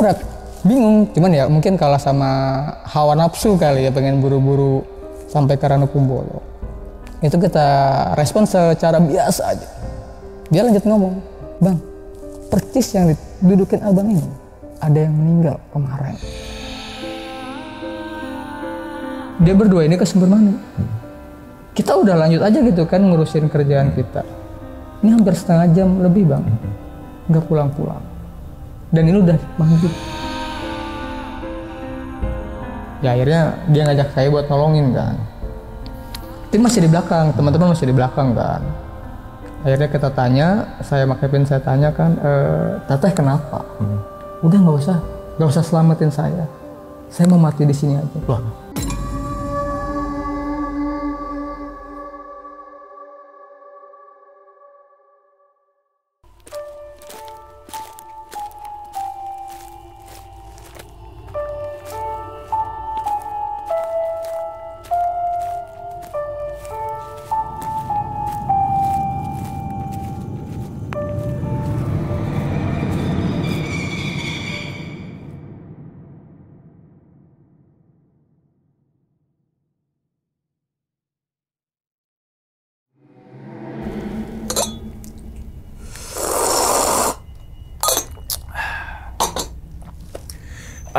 udah bingung cuman ya mungkin kalah sama hawa nafsu kali ya pengen buru-buru sampai ke Ranu Kumbolo itu kita respon secara biasa aja dia lanjut ngomong bang percis yang didudukin abang ini ada yang meninggal kemarin dia berdua ini ke sumber mana kita udah lanjut aja gitu kan ngurusin kerjaan kita ini hampir setengah jam lebih bang nggak pulang-pulang dan ini udah mati. ya akhirnya dia ngajak saya buat nolongin kan tim masih di belakang teman-teman masih di belakang kan akhirnya kita tanya saya pakai pin saya tanya kan e, teteh kenapa hmm. udah nggak usah nggak usah selamatin saya saya mau mati di sini aja Wah.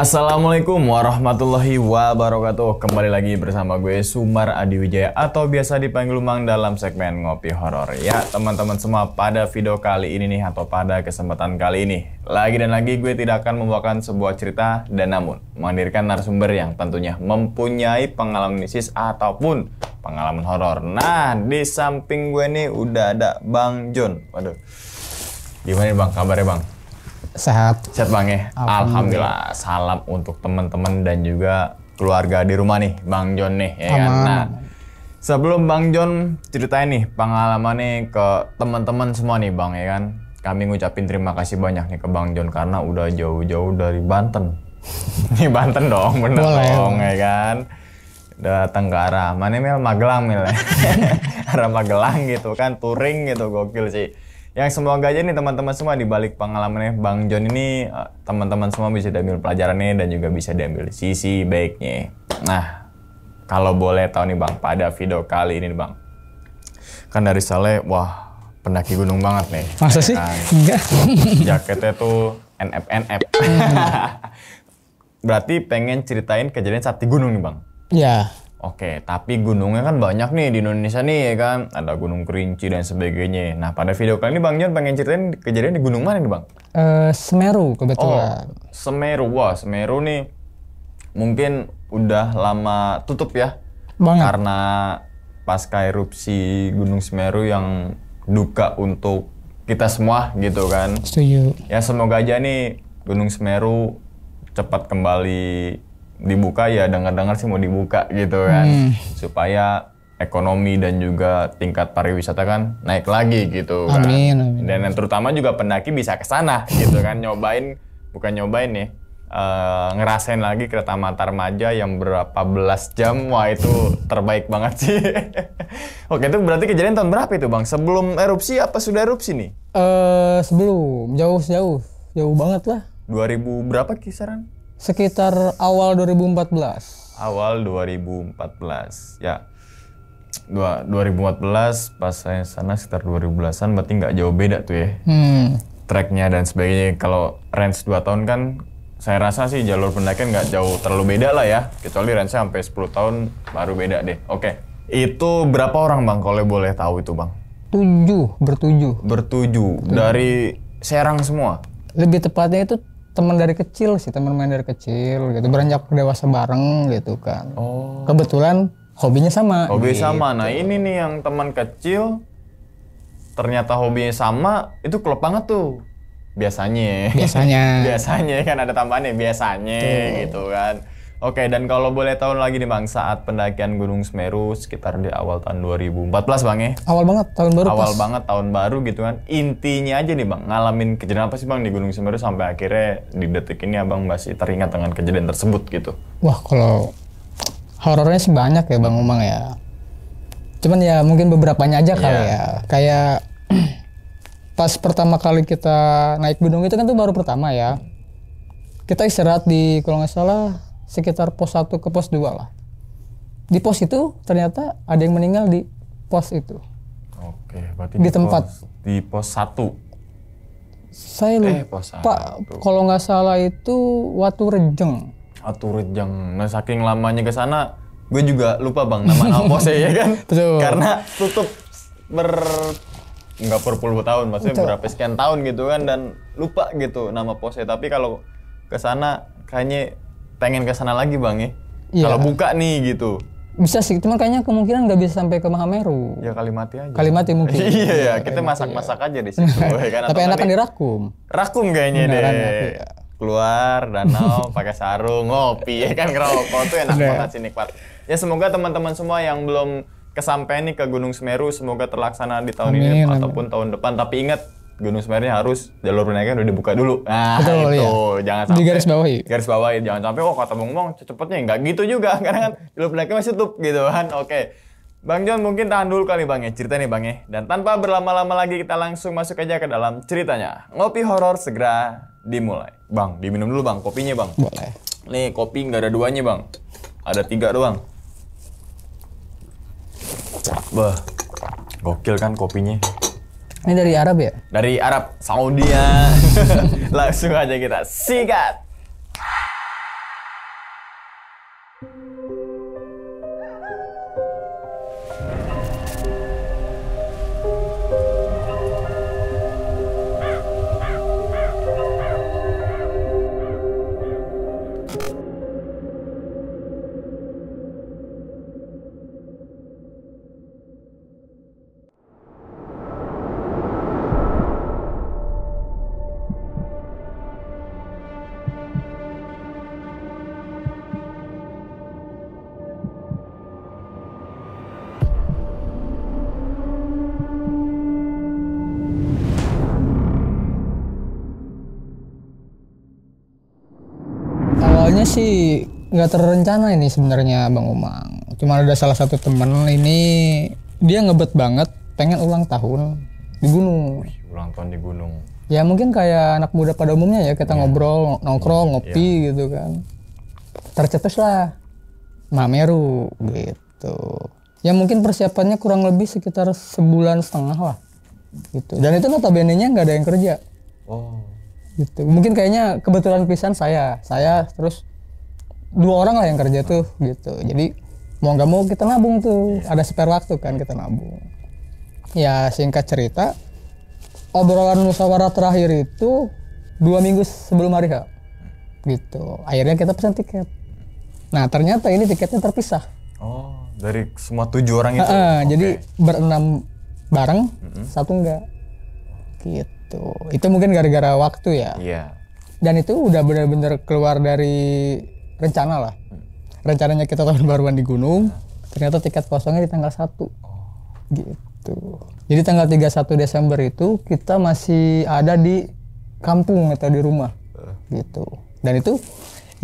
Assalamualaikum warahmatullahi wabarakatuh Kembali lagi bersama gue Sumar Adi Wijaya Atau biasa dipanggil Mang dalam segmen Ngopi Horor Ya teman-teman semua pada video kali ini nih Atau pada kesempatan kali ini Lagi dan lagi gue tidak akan membawakan sebuah cerita Dan namun menghadirkan narasumber yang tentunya Mempunyai pengalaman mistis ataupun pengalaman horor. Nah, di samping gue nih udah ada Bang John. Waduh. Gimana nih Bang kabarnya Bang? Sehat. Sehat Bang ya. Alhamdulillah. Alhamdulillah. Salam untuk teman-teman dan juga keluarga di rumah nih, Bang John nih. Ya kan? Aman. kan? Nah, sebelum Bang John ceritain nih pengalamannya ke teman-teman semua nih Bang ya kan. Kami ngucapin terima kasih banyak nih ke Bang John karena udah jauh-jauh dari Banten. Ini Banten dong, bener Boleh. dong ya kan datang ke arah mana mil Magelang mil arah Magelang gitu kan touring gitu gokil sih yang semoga aja nih teman-teman semua di balik pengalamannya Bang John ini eh, teman-teman semua bisa diambil pelajarannya dan juga bisa diambil sisi baiknya. Nah, kalau boleh tahu nih Bang, pada video kali ini Bang. Kan dari Saleh, wah pendaki gunung banget nih. Masa sih? Kan. Enggak. Jaketnya tuh NF NF. Hmm. Berarti pengen ceritain kejadian saat di gunung nih Bang. Ya. Oke, tapi gunungnya kan banyak nih di Indonesia nih ya kan. Ada Gunung Kerinci dan sebagainya. Nah, pada video kali ini Bang John pengen ceritain kejadian di gunung mana nih Bang? Uh, Semeru kebetulan. Oh, Semeru. Wah, Semeru nih mungkin udah lama tutup ya. Banget. Karena pasca erupsi Gunung Semeru yang duka untuk kita semua gitu kan. Setuju. Ya semoga aja nih Gunung Semeru cepat kembali dibuka ya dengar-dengar sih mau dibuka gitu kan hmm. supaya ekonomi dan juga tingkat pariwisata kan naik lagi gitu kan. Amin, Dan yang terutama juga pendaki bisa ke sana gitu kan nyobain bukan nyobain nih ya, eh, Uh, ngerasain lagi kereta Matar Maja yang berapa belas jam wah itu terbaik banget sih oke itu berarti kejadian tahun berapa itu bang sebelum erupsi apa sudah erupsi nih eh uh, sebelum jauh jauh jauh banget lah 2000 berapa kisaran sekitar awal 2014. Awal 2014. Ya. Dua, 2014 pas saya sana sekitar 2010-an berarti nggak jauh beda tuh ya. Hmm. Tracknya dan sebagainya. Kalau range 2 tahun kan saya rasa sih jalur pendakian nggak jauh terlalu beda lah ya. Kecuali range sampai 10 tahun baru beda deh. Oke. Itu berapa orang bang kalau boleh tahu itu bang? Tujuh, bertujuh. Bertujuh. Dari Serang semua? Lebih tepatnya itu teman dari kecil sih teman main dari kecil gitu beranjak dewasa bareng gitu kan oh. kebetulan hobinya sama hobi gitu. sama nah ini nih yang teman kecil ternyata hobinya sama itu klop banget tuh biasanya biasanya biasanya kan ada tambahannya biasanya tuh. gitu kan Oke, dan kalau boleh tahun lagi nih Bang, saat pendakian Gunung Semeru sekitar di awal tahun 2014 Bang ya? Awal banget, tahun baru Awal pas. banget, tahun baru gitu kan. Intinya aja nih Bang, ngalamin kejadian apa sih Bang di Gunung Semeru sampai akhirnya di detik ini Abang masih teringat dengan kejadian tersebut gitu? Wah, kalau horornya sih banyak ya Bang Umang ya. Cuman ya mungkin beberapanya aja kali iya. ya. Kayak pas pertama kali kita naik gunung itu kan tuh baru pertama ya. Kita istirahat di kalau nggak salah sekitar pos 1 ke pos 2 lah. Di pos itu ternyata ada yang meninggal di pos itu. Oke, berarti di, di tempat pos, di pos 1. Saya eh, lupa kalau nggak salah itu Watu Rejeng. Watu Rejeng. Nah, saking lamanya ke sana gue juga lupa Bang nama posnya ya kan. Betul. Karena tutup ber nggak berpuluh tahun maksudnya Betul. berapa sekian tahun gitu kan dan lupa gitu nama posnya tapi kalau ke sana kayaknya pengen ke sana lagi bang ya. ya. Kalau buka nih gitu. Bisa sih, cuma kayaknya kemungkinan nggak bisa sampai ke Mahameru. Ya Kalimati aja. Kalimati mungkin. iya, ya, kita masak-masak ya. aja di situ. Ya kan? Tapi enakan di Rakum. Rakum kayaknya deh. Iya. Keluar danau pakai sarung, ngopi ya kan ngerokok tuh enak iya. banget sih nikmat. Ya semoga teman-teman semua yang belum kesampaian nih ke Gunung Semeru semoga terlaksana di tahun amin, ini amin. ataupun tahun depan. Tapi ingat Gunung Semeru harus jalur pendakian udah dibuka dulu. Nah, Betul, itu. Iya. Jangan sampai. Di garis bawahi. Garis bawahi. Jangan sampai, oh kata Bung cepetnya. enggak gitu juga. Karena kan jalur pendakian masih tutup gitu kan. Oke. Bang John mungkin tahan dulu kali Bang ya, cerita nih Bang ya. Dan tanpa berlama-lama lagi kita langsung masuk aja ke dalam ceritanya. Ngopi horor segera dimulai. Bang, diminum dulu Bang, kopinya Bang. Boleh. Nih, kopi enggak ada duanya Bang. Ada tiga doang. wah gokil kan kopinya. Ini dari Arab ya? Dari Arab, Saudi ya. Langsung aja kita sikat. rencananya sih nggak terencana ini sebenarnya Bang Umang. Cuma ada salah satu temen ini dia ngebet banget pengen ulang tahun di gunung. Ulang tahun di gunung. Ya mungkin kayak anak muda pada umumnya ya kita yeah. ngobrol, nongkrong, iya. ngopi yeah. gitu kan. Tercetus lah Mameru gitu. Ya mungkin persiapannya kurang lebih sekitar sebulan setengah lah gitu. Dan itu notabene-nya nggak ada yang kerja. Oh. Gitu. Mungkin kayaknya kebetulan pisan saya, saya terus dua orang lah yang kerja tuh gitu jadi mau nggak mau kita nabung tuh ada spare waktu kan kita nabung ya singkat cerita obrolan musyawarah terakhir itu dua minggu sebelum hari H gitu akhirnya kita pesan tiket nah ternyata ini tiketnya terpisah oh dari semua tujuh orang itu okay. jadi berenam bareng mm-hmm. satu enggak gitu itu mungkin gara-gara waktu ya yeah. dan itu udah benar-benar keluar dari rencana lah rencananya kita tahun baruan di gunung ternyata tiket kosongnya di tanggal 1 gitu jadi tanggal 31 Desember itu kita masih ada di kampung atau di rumah gitu dan itu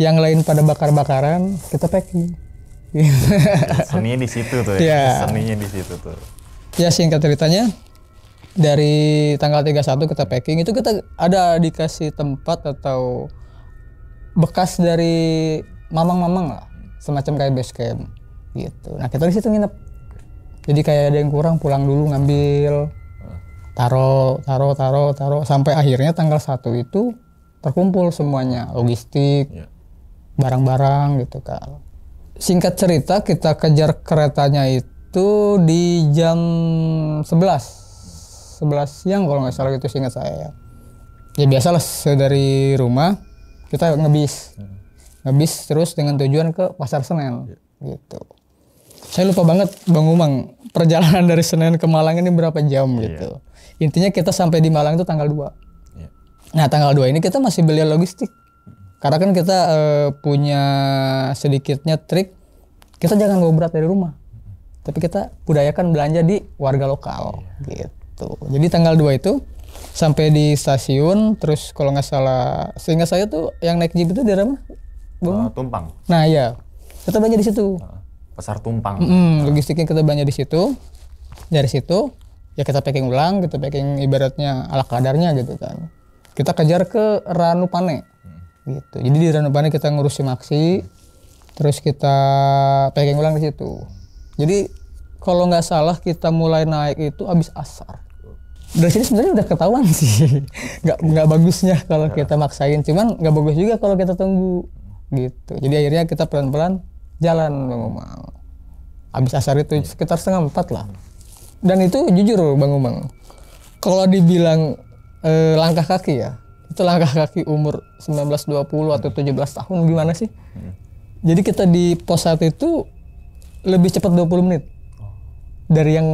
yang lain pada bakar-bakaran kita packing seninya di situ tuh ya, ya. seninya di situ tuh ya singkat ceritanya dari tanggal 31 kita packing itu kita ada dikasih tempat atau bekas dari mamang-mamang lah semacam kayak base camp gitu nah kita di situ nginep jadi kayak ada yang kurang pulang dulu ngambil taro taro taro taro sampai akhirnya tanggal satu itu terkumpul semuanya logistik ya. barang-barang gitu kan singkat cerita kita kejar keretanya itu di jam 11 sebelas siang kalau nggak salah gitu singkat saya ya biasalah dari rumah kita ngebis hmm habis terus dengan tujuan ke pasar Senen yeah. gitu saya lupa banget Bang Umang perjalanan dari Senen ke Malang ini berapa jam yeah. gitu intinya kita sampai di Malang itu tanggal 2 yeah. nah tanggal 2 ini kita masih beli logistik karena kan kita e, punya sedikitnya trik kita jangan bawa berat dari rumah tapi kita budayakan belanja di warga lokal yeah. gitu jadi tanggal 2 itu sampai di stasiun terus kalau nggak salah sehingga saya tuh yang naik jeep itu di mana Bung? tumpang. Nah iya, kita belanja di situ. pasar tumpang. Mm Logistiknya kita belanja di situ. Dari situ ya kita packing ulang, kita packing ibaratnya ala kadarnya gitu kan. Kita kejar ke Ranu Pane. Hmm. Gitu. Jadi di Ranu Pane kita ngurusin maksi, terus kita packing ulang di situ. Jadi kalau nggak salah kita mulai naik itu habis asar. Dari sini sebenarnya udah ketahuan sih, nggak nggak bagusnya kalau kita maksain. Cuman nggak bagus juga kalau kita tunggu gitu jadi akhirnya kita pelan-pelan jalan Bang Umang habis asar itu sekitar setengah empat lah dan itu jujur Bang Umang kalau dibilang e, langkah kaki ya itu langkah kaki umur 19 20 atau 17 tahun gimana sih hmm. jadi kita di pos saat itu lebih cepat 20 menit dari yang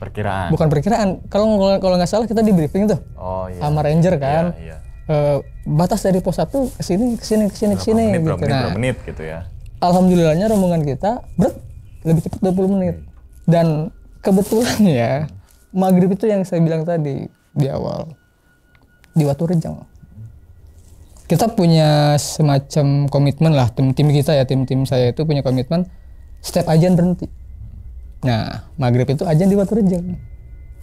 perkiraan bukan perkiraan kalau kalau nggak salah kita di briefing tuh oh, iya. sama ranger iya, kan iya, iya Eh, batas dari pos satu ke sini ke sini ke sini ke sini gitu. nah, menit gitu ya. Alhamdulillahnya rombongan kita berat lebih cepat 20 menit. Dan kebetulan ya maghrib itu yang saya bilang tadi di awal di waktu Rejang. Kita punya semacam komitmen lah tim-tim kita ya tim-tim saya itu punya komitmen setiap ajan berhenti. Nah maghrib itu ajan di waktu Rejang.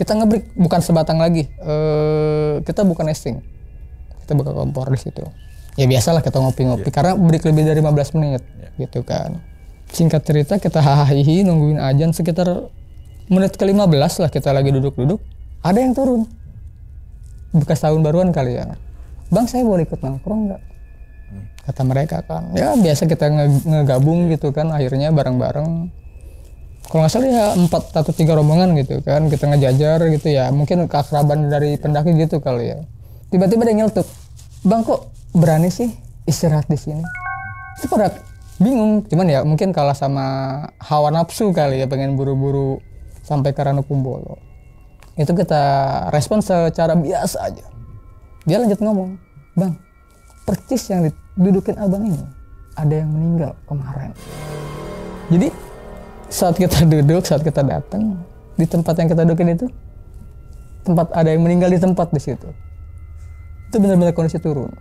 Kita ngebrek bukan sebatang lagi. E, kita bukan nesting kita buka kompor di situ ya biasalah kita ngopi-ngopi yeah. karena break lebih dari 15 menit yeah. gitu kan singkat cerita kita hahaha nungguin ajan sekitar menit ke-15 lah kita lagi duduk-duduk ada yang turun bekas tahun baruan kali ya bang saya boleh ikut nongkrong nggak hmm. kata mereka kan ya biasa kita nge ngegabung gitu kan akhirnya bareng-bareng kalau nggak salah ya empat atau tiga rombongan gitu kan kita ngejajar gitu ya mungkin keakraban dari pendaki gitu kali ya tiba-tiba dia nyeltuk bang kok berani sih istirahat di sini itu pada bingung cuman ya mungkin kalah sama hawa nafsu kali ya pengen buru-buru sampai ke ranu Ranukumbolo itu kita respon secara biasa aja dia lanjut ngomong bang percis yang didudukin abang ini ada yang meninggal kemarin jadi saat kita duduk saat kita datang di tempat yang kita dudukin itu tempat ada yang meninggal di tempat di situ itu benar-benar kondisi turun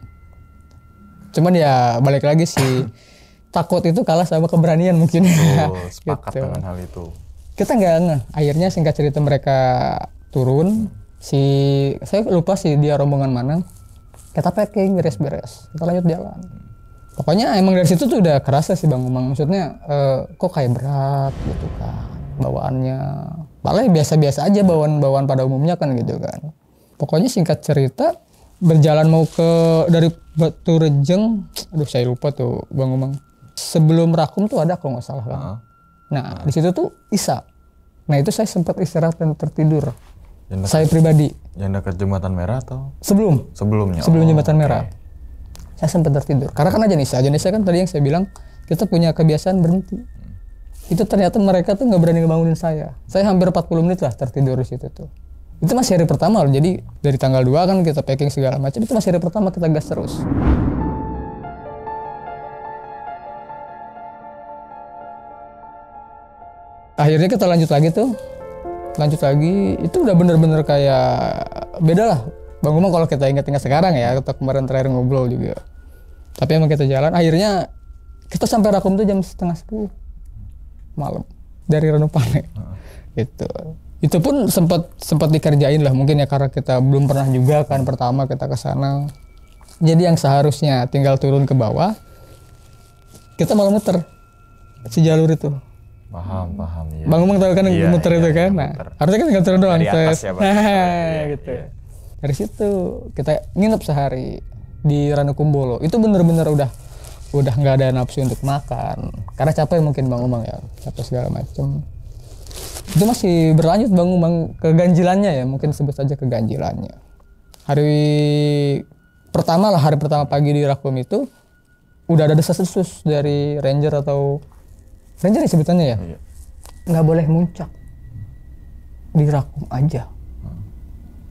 cuman ya balik lagi sih takut itu kalah sama keberanian mungkin oh, sepakat gitu. dengan hal itu kita nggak ngeh akhirnya singkat cerita mereka turun si saya lupa sih dia rombongan mana kita packing beres-beres kita lanjut jalan pokoknya emang dari situ tuh udah kerasa sih bang Umang maksudnya eh, kok kayak berat gitu kan bawaannya paling biasa-biasa aja bawaan-bawaan pada umumnya kan gitu kan pokoknya singkat cerita berjalan mau ke dari Batu Rejeng, aduh saya lupa tuh Bang Umang. Sebelum Rakum tuh ada kalau nggak salah kan. Uh-huh. Nah uh-huh. di situ tuh Isa. Nah itu saya sempat istirahat dan tertidur. Yang dekat, saya pribadi. Yang dekat jembatan merah atau? Sebelum. Sebelumnya. Sebelum oh, jembatan okay. merah. Saya sempat tertidur. Karena kan aja Nisa, aja Nisa kan tadi yang saya bilang kita punya kebiasaan berhenti. Hmm. Itu ternyata mereka tuh nggak berani ngebangunin saya. Saya hampir 40 menit lah tertidur di situ tuh itu masih hari pertama loh jadi dari tanggal 2 kan kita packing segala macam itu masih hari pertama kita gas terus akhirnya kita lanjut lagi tuh lanjut lagi itu udah bener-bener kayak beda lah Bang Umang kalau kita ingat-ingat sekarang ya atau kemarin terakhir ngobrol juga tapi emang kita jalan akhirnya kita sampai Rakum tuh jam setengah sepuluh malam dari Ranupane uh -huh. gitu itu pun sempat sempat dikerjain lah mungkin ya karena kita belum pernah juga kan pertama kita ke sana jadi yang seharusnya tinggal turun ke bawah kita malah muter si jalur itu paham paham ya. bang Umang tahu kan iya, muter iya, itu kan iya, nah, muter. harusnya kan tinggal turun doang dari atas ya, nah, iya, iya, gitu dari situ kita nginep sehari di Ranukumbolo itu bener-bener udah udah nggak ada nafsu untuk makan karena capek mungkin bang Umang ya capek segala macam itu masih berlanjut bang, bang keganjilannya ya mungkin sebut saja keganjilannya hari pertama lah hari pertama pagi di Rakum itu udah ada desas-desus dari ranger atau ranger ya sebutannya ya iya. nggak boleh muncak di Rakum aja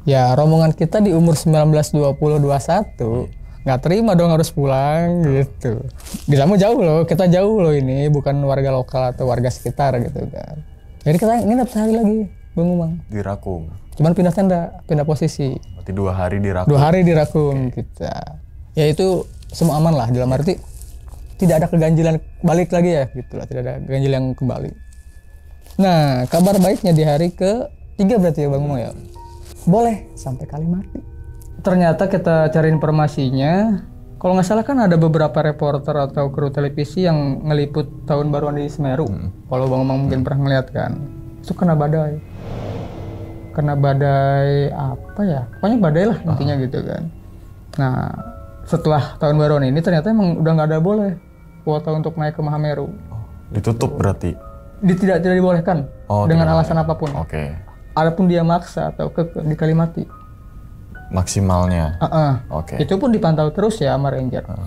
ya rombongan kita di umur 19 20 21 satu iya. nggak terima dong harus pulang gitu. Di jauh loh, kita jauh loh ini, bukan warga lokal atau warga sekitar gitu kan. Jadi kita nginep sehari lagi, Bang Umang. Di Rakung. Cuman pindah tenda, pindah posisi. Berarti dua hari di Rakung. Dua hari di Rakung okay. kita. Gitu. Ya itu semua aman lah dalam arti tidak ada keganjilan balik lagi ya gitu lah, tidak ada keganjilan yang kembali. Nah, kabar baiknya di hari ke tiga berarti ya Bang Umang ya. Hmm. Boleh sampai kali mati. Ternyata kita cari informasinya kalau nggak salah kan ada beberapa reporter atau kru televisi yang ngeliput tahun baruan di Semeru. Hmm. Kalau Bang Omang mungkin hmm. pernah ngeliat kan. Itu kena badai. Kena badai apa ya? Pokoknya badai lah intinya ah. gitu kan. Nah, setelah tahun baruan ini ternyata emang udah nggak ada boleh kuota untuk naik ke Mahameru. Oh, ditutup gitu. berarti? Di, tidak tidak dibolehkan oh, dengan tidak. alasan apapun. Oke. Okay. Adapun dia maksa atau ke, ke di Kalimati maksimalnya. Uh -uh. Oke. Okay. Itu pun dipantau terus ya sama ranger. Uh.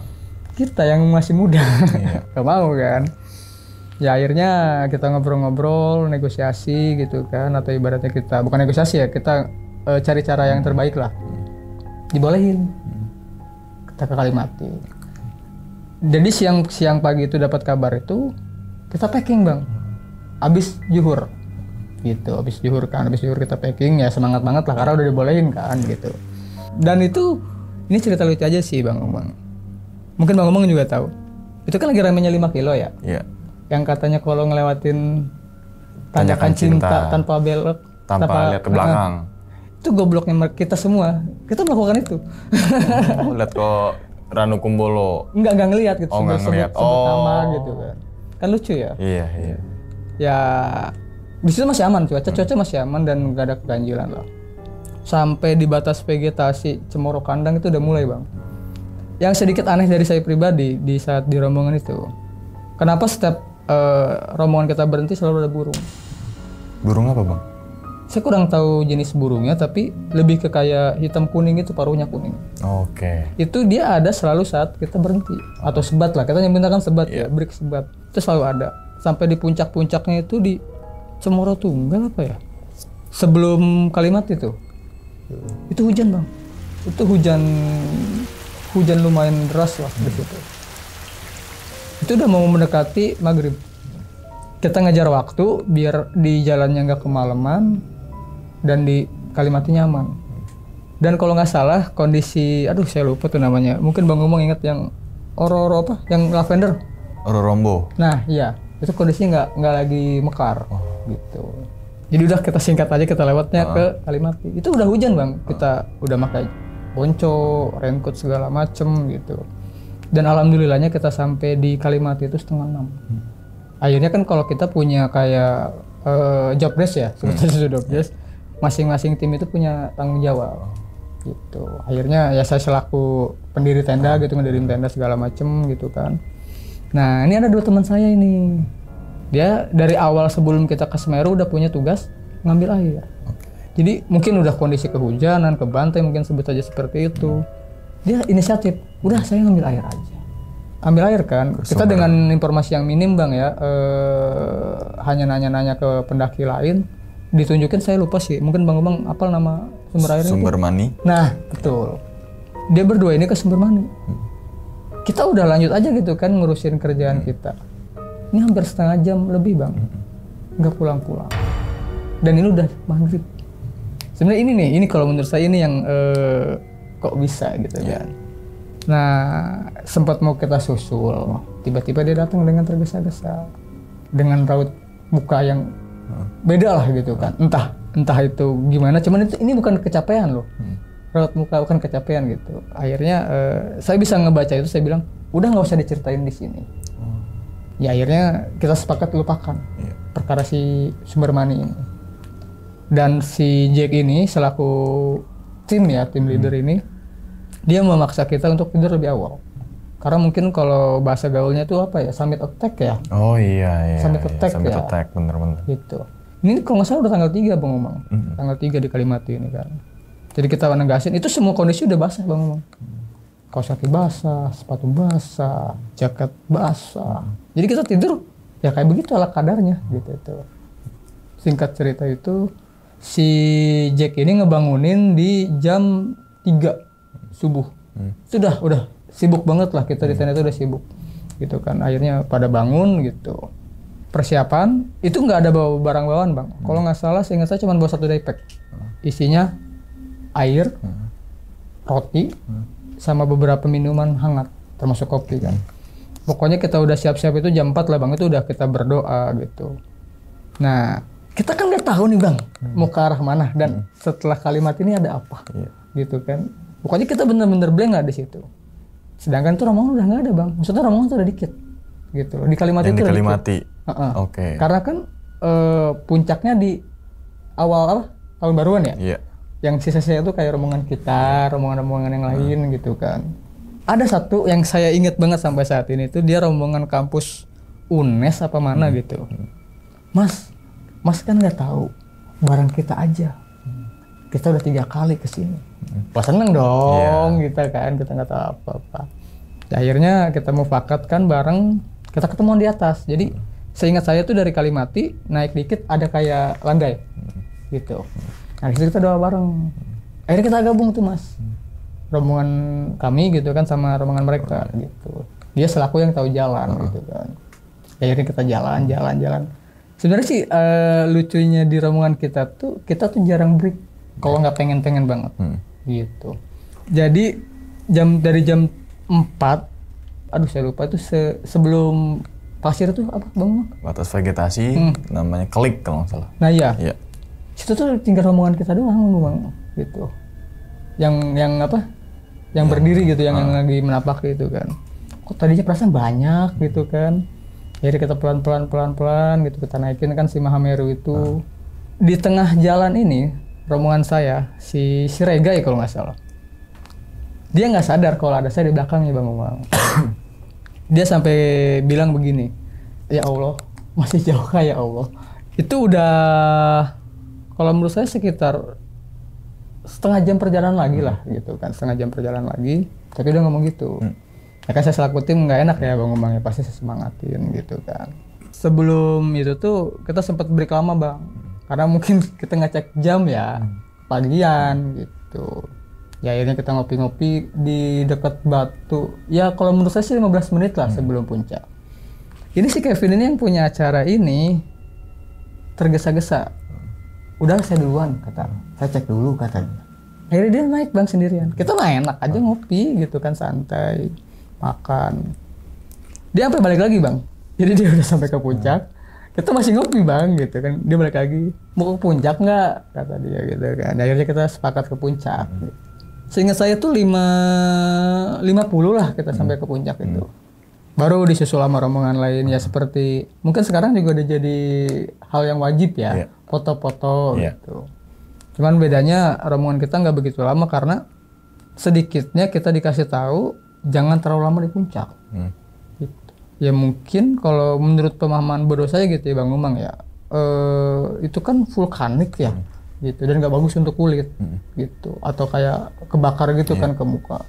Kita yang masih muda, iya. gak mau kan? Ya akhirnya kita ngobrol-ngobrol, negosiasi gitu kan, atau ibaratnya kita bukan negosiasi ya, kita uh, cari cara yang terbaik lah. Dibolehin. Kita ke Kalimati. Jadi siang siang pagi itu dapat kabar itu kita packing bang, abis juhur gitu abis juhur kan abis juhur kita packing ya semangat banget lah karena udah dibolehin kan gitu dan itu ini cerita lucu aja sih bang Omang mungkin bang Omang juga tahu itu kan lagi ramenya 5 kilo ya iya yang katanya kalau ngelewatin tanjakan cinta, cinta tanpa belok tanpa, tanpa lihat ke belakang nah, itu gobloknya kita semua kita melakukan itu oh, lihat kok Ranu Kumbolo nggak nggak ngelihat gitu oh nggak ngelihat sebut oh. nama gitu kan kan lucu ya iya iya ya di situ masih aman cuaca cuaca masih aman dan nggak ada keganjilan loh sampai di batas vegetasi cemoro kandang itu udah mulai bang. Yang sedikit aneh dari saya pribadi di saat di rombongan itu, kenapa setiap uh, rombongan kita berhenti selalu ada burung? Burung apa bang? Saya kurang tahu jenis burungnya, tapi lebih ke kayak hitam kuning itu paruhnya kuning. Oke. Okay. Itu dia ada selalu saat kita berhenti atau sebat lah. Kita nyebutnya kan sebat yeah. ya, iya. break sebat. Itu selalu ada. Sampai di puncak-puncaknya itu di Cemoro Tunggal apa ya? Sebelum kalimat itu Hmm. Itu hujan bang? Itu hujan hujan lumayan deras lah hmm. di situ. Itu udah mau mendekati maghrib. Kita ngejar waktu biar di jalannya nggak kemalaman dan di kalimatnya nyaman. Dan kalau nggak salah kondisi, aduh saya lupa tuh namanya. Mungkin bang ngomong inget yang ororo apa? Yang lavender? Ororombo. Nah iya, itu kondisinya nggak nggak lagi mekar oh. gitu jadi udah kita singkat aja kita lewatnya uh. ke Kalimati. Itu udah hujan bang, uh. kita udah pakai ponco, raincoat segala macem gitu. Dan alhamdulillahnya kita sampai di Kalimati itu setengah enam. Hmm. Akhirnya kan kalau kita punya kayak uh, job desk ya, hmm. sebetulnya hmm. job ya. desk, masing-masing tim itu punya tanggung jawab ah. gitu. Akhirnya ya saya selaku pendiri tenda gitu, ngedirin tenda segala macem gitu kan. Nah ini ada dua teman saya ini dia dari awal sebelum kita ke Semeru udah punya tugas ngambil air. Okay. Jadi mungkin udah kondisi kehujanan, ke pantai mungkin sebut aja seperti itu. Dia inisiatif, udah saya ngambil air aja. Ambil air kan. Kita dengan informasi yang minim bang ya, eh, hanya nanya-nanya ke pendaki lain. Ditunjukin saya lupa sih, mungkin bang bang apa nama sumber airnya? Sumber mani. Nah betul. Dia berdua ini ke sumber mani. Hmm. Kita udah lanjut aja gitu kan ngurusin kerjaan hmm. kita ini hampir setengah jam lebih bang, nggak pulang-pulang. Dan ini udah maghrib. Sebenarnya ini nih, ini kalau menurut saya ini yang uh, kok bisa gitu yeah. kan. Nah sempat mau kita susul, tiba-tiba dia datang dengan tergesa-gesa, dengan raut muka yang beda lah gitu kan. Entah entah itu gimana, cuman itu ini bukan kecapean loh. Hmm. raut muka bukan kecapean gitu. Akhirnya uh, saya bisa ngebaca itu saya bilang udah nggak usah diceritain di sini ya akhirnya kita sepakat lupakan yeah. perkara si sumber money ini dan si Jack ini selaku tim ya tim hmm. leader hmm. ini dia memaksa kita untuk tidur lebih awal karena mungkin kalau bahasa gaulnya itu apa ya summit attack ya oh iya iya summit iya, attack iya, summit ya attack bener-bener gitu ini kalau nggak salah udah tanggal 3 bang Omang -hmm. tanggal 3 di Kalimati ini kan jadi kita negasin itu semua kondisi udah basah bang Omang hmm kaos kaki basah, sepatu basah, jaket basah. Jadi kita tidur ya kayak begitu ala kadarnya gitu itu. Singkat cerita itu si Jack ini ngebangunin di jam 3 subuh. Hmm. Sudah, udah sibuk banget lah kita hmm. di sana itu udah sibuk. Gitu kan. Akhirnya pada bangun gitu. Persiapan itu nggak ada bawa barang bawaan, Bang. Hmm. Kalau nggak salah saya ingat saya cuma bawa satu daypack. Hmm. Isinya air, hmm. roti, hmm sama beberapa minuman hangat termasuk kopi kan pokoknya kita udah siap-siap itu jam 4 lah bang itu udah kita berdoa gitu nah kita kan nggak tahu nih bang hmm. mau ke arah mana dan hmm. setelah kalimat ini ada apa yeah. gitu kan pokoknya kita bener-bener blank nggak di situ sedangkan tuh rombongan udah nggak ada bang maksudnya rombongan tuh gitu udah dikit gitu di kalimat itu di kalimati uh -uh. oke okay. karena kan uh, puncaknya di awal apa tahun baruan ya yeah yang sisa-sisa itu kayak rombongan kita, rombongan-rombongan yang lain hmm. gitu kan. Ada satu yang saya ingat banget sampai saat ini itu dia rombongan kampus UNES apa mana hmm. gitu. Hmm. Mas, Mas kan nggak tahu barang kita aja. Kita udah tiga kali ke sini. Hmm. Wah seneng dong yeah. kita kan, kita nggak tahu apa-apa. Ya, akhirnya kita mufakat kan bareng, kita ketemu di atas. Jadi hmm. seingat saya tuh dari Kalimati naik dikit ada kayak landai gitu akhirnya kita doa bareng. Akhirnya kita gabung tuh mas. Hmm. Rombongan kami gitu kan sama rombongan mereka gitu. Dia selaku yang tahu jalan uh gitu kan. Akhirnya kita jalan, jalan, jalan. Sebenarnya sih uh, lucunya di rombongan kita tuh kita tuh jarang break kalau hmm. nggak pengen-pengen banget hmm. gitu. Jadi jam dari jam 4 aduh saya lupa itu se, sebelum pasir tuh apa bang batas vegetasi hmm. namanya klik kalau nggak salah nah iya ya situ tuh tinggal omongan kita doang bang gitu yang yang apa yang ya. berdiri gitu yang, yang ah. lagi menapak gitu kan kok tadinya perasaan banyak gitu kan jadi kita pelan pelan pelan pelan gitu kita naikin kan si Mahameru itu ah. di tengah jalan ini rombongan saya si ya kalau nggak salah dia nggak sadar kalau ada saya di belakangnya bang bang. dia sampai bilang begini ya Allah masih jauh ya Allah itu udah kalau menurut saya sekitar setengah jam perjalanan lagi lah hmm. gitu kan setengah jam perjalanan lagi tapi dia ngomong gitu hmm. ya kan saya selaku tim nggak enak ya bang ngomongnya pasti saya semangatin gitu kan sebelum itu tuh kita sempat break lama bang karena mungkin kita ngecek jam ya hmm. pagian gitu ya akhirnya kita ngopi-ngopi di dekat batu ya kalau menurut saya sih 15 menit lah hmm. sebelum puncak ini si Kevin ini yang punya acara ini tergesa-gesa udah saya duluan kata saya cek dulu katanya akhirnya dia naik bang sendirian kita mah enak aja ngopi gitu kan santai makan dia sampai balik lagi bang jadi dia udah sampai ke puncak kita masih ngopi bang gitu kan dia balik lagi mau ke puncak nggak kata dia gitu kan akhirnya kita sepakat ke puncak seingat saya tuh lima lima puluh lah kita sampai ke puncak itu baru disusul sama rombongan lain ya seperti mungkin sekarang juga udah jadi hal yang wajib ya yeah foto-foto yeah. gitu. Cuman bedanya rombongan kita nggak begitu lama karena sedikitnya kita dikasih tahu jangan terlalu lama di puncak. Hmm. Gitu. Ya mungkin kalau menurut pemahaman bodoh saya gitu ya Bang Umang ya eh, itu kan vulkanik ya. Hmm gitu dan nggak bagus untuk kulit hmm. gitu atau kayak kebakar gitu yeah. kan iya. ke muka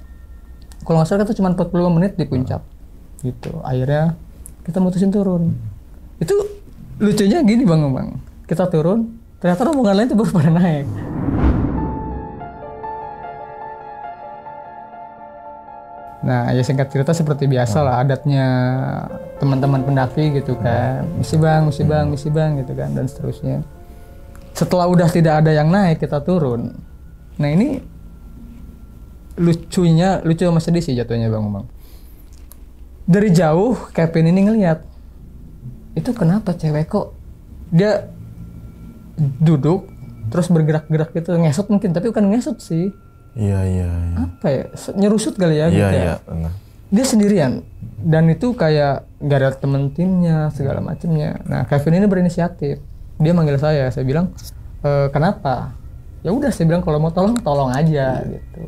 kalau nggak salah itu cuma 45 menit di puncak hmm. gitu akhirnya kita mutusin turun hmm. itu lucunya gini bang Umang kita turun, ternyata rombongan lain itu baru pada naik. Nah, ya singkat cerita seperti biasa lah adatnya teman-teman pendaki gitu kan. Misi bang, misi bang, misi bang gitu kan dan seterusnya. Setelah udah tidak ada yang naik, kita turun. Nah, ini lucunya, lucu sama sedih sih jatuhnya Bang Umang. Dari jauh Kevin ini ngeliat, itu kenapa cewek kok dia duduk terus bergerak-gerak gitu ngesot mungkin tapi bukan ngesot sih iya iya, ya. apa ya nyerusut kali ya iya gitu ya. iya ya. dia sendirian dan itu kayak gak ada temen timnya segala macemnya nah Kevin ini berinisiatif dia manggil saya saya bilang e, kenapa ya udah saya bilang kalau mau tolong tolong aja ya. gitu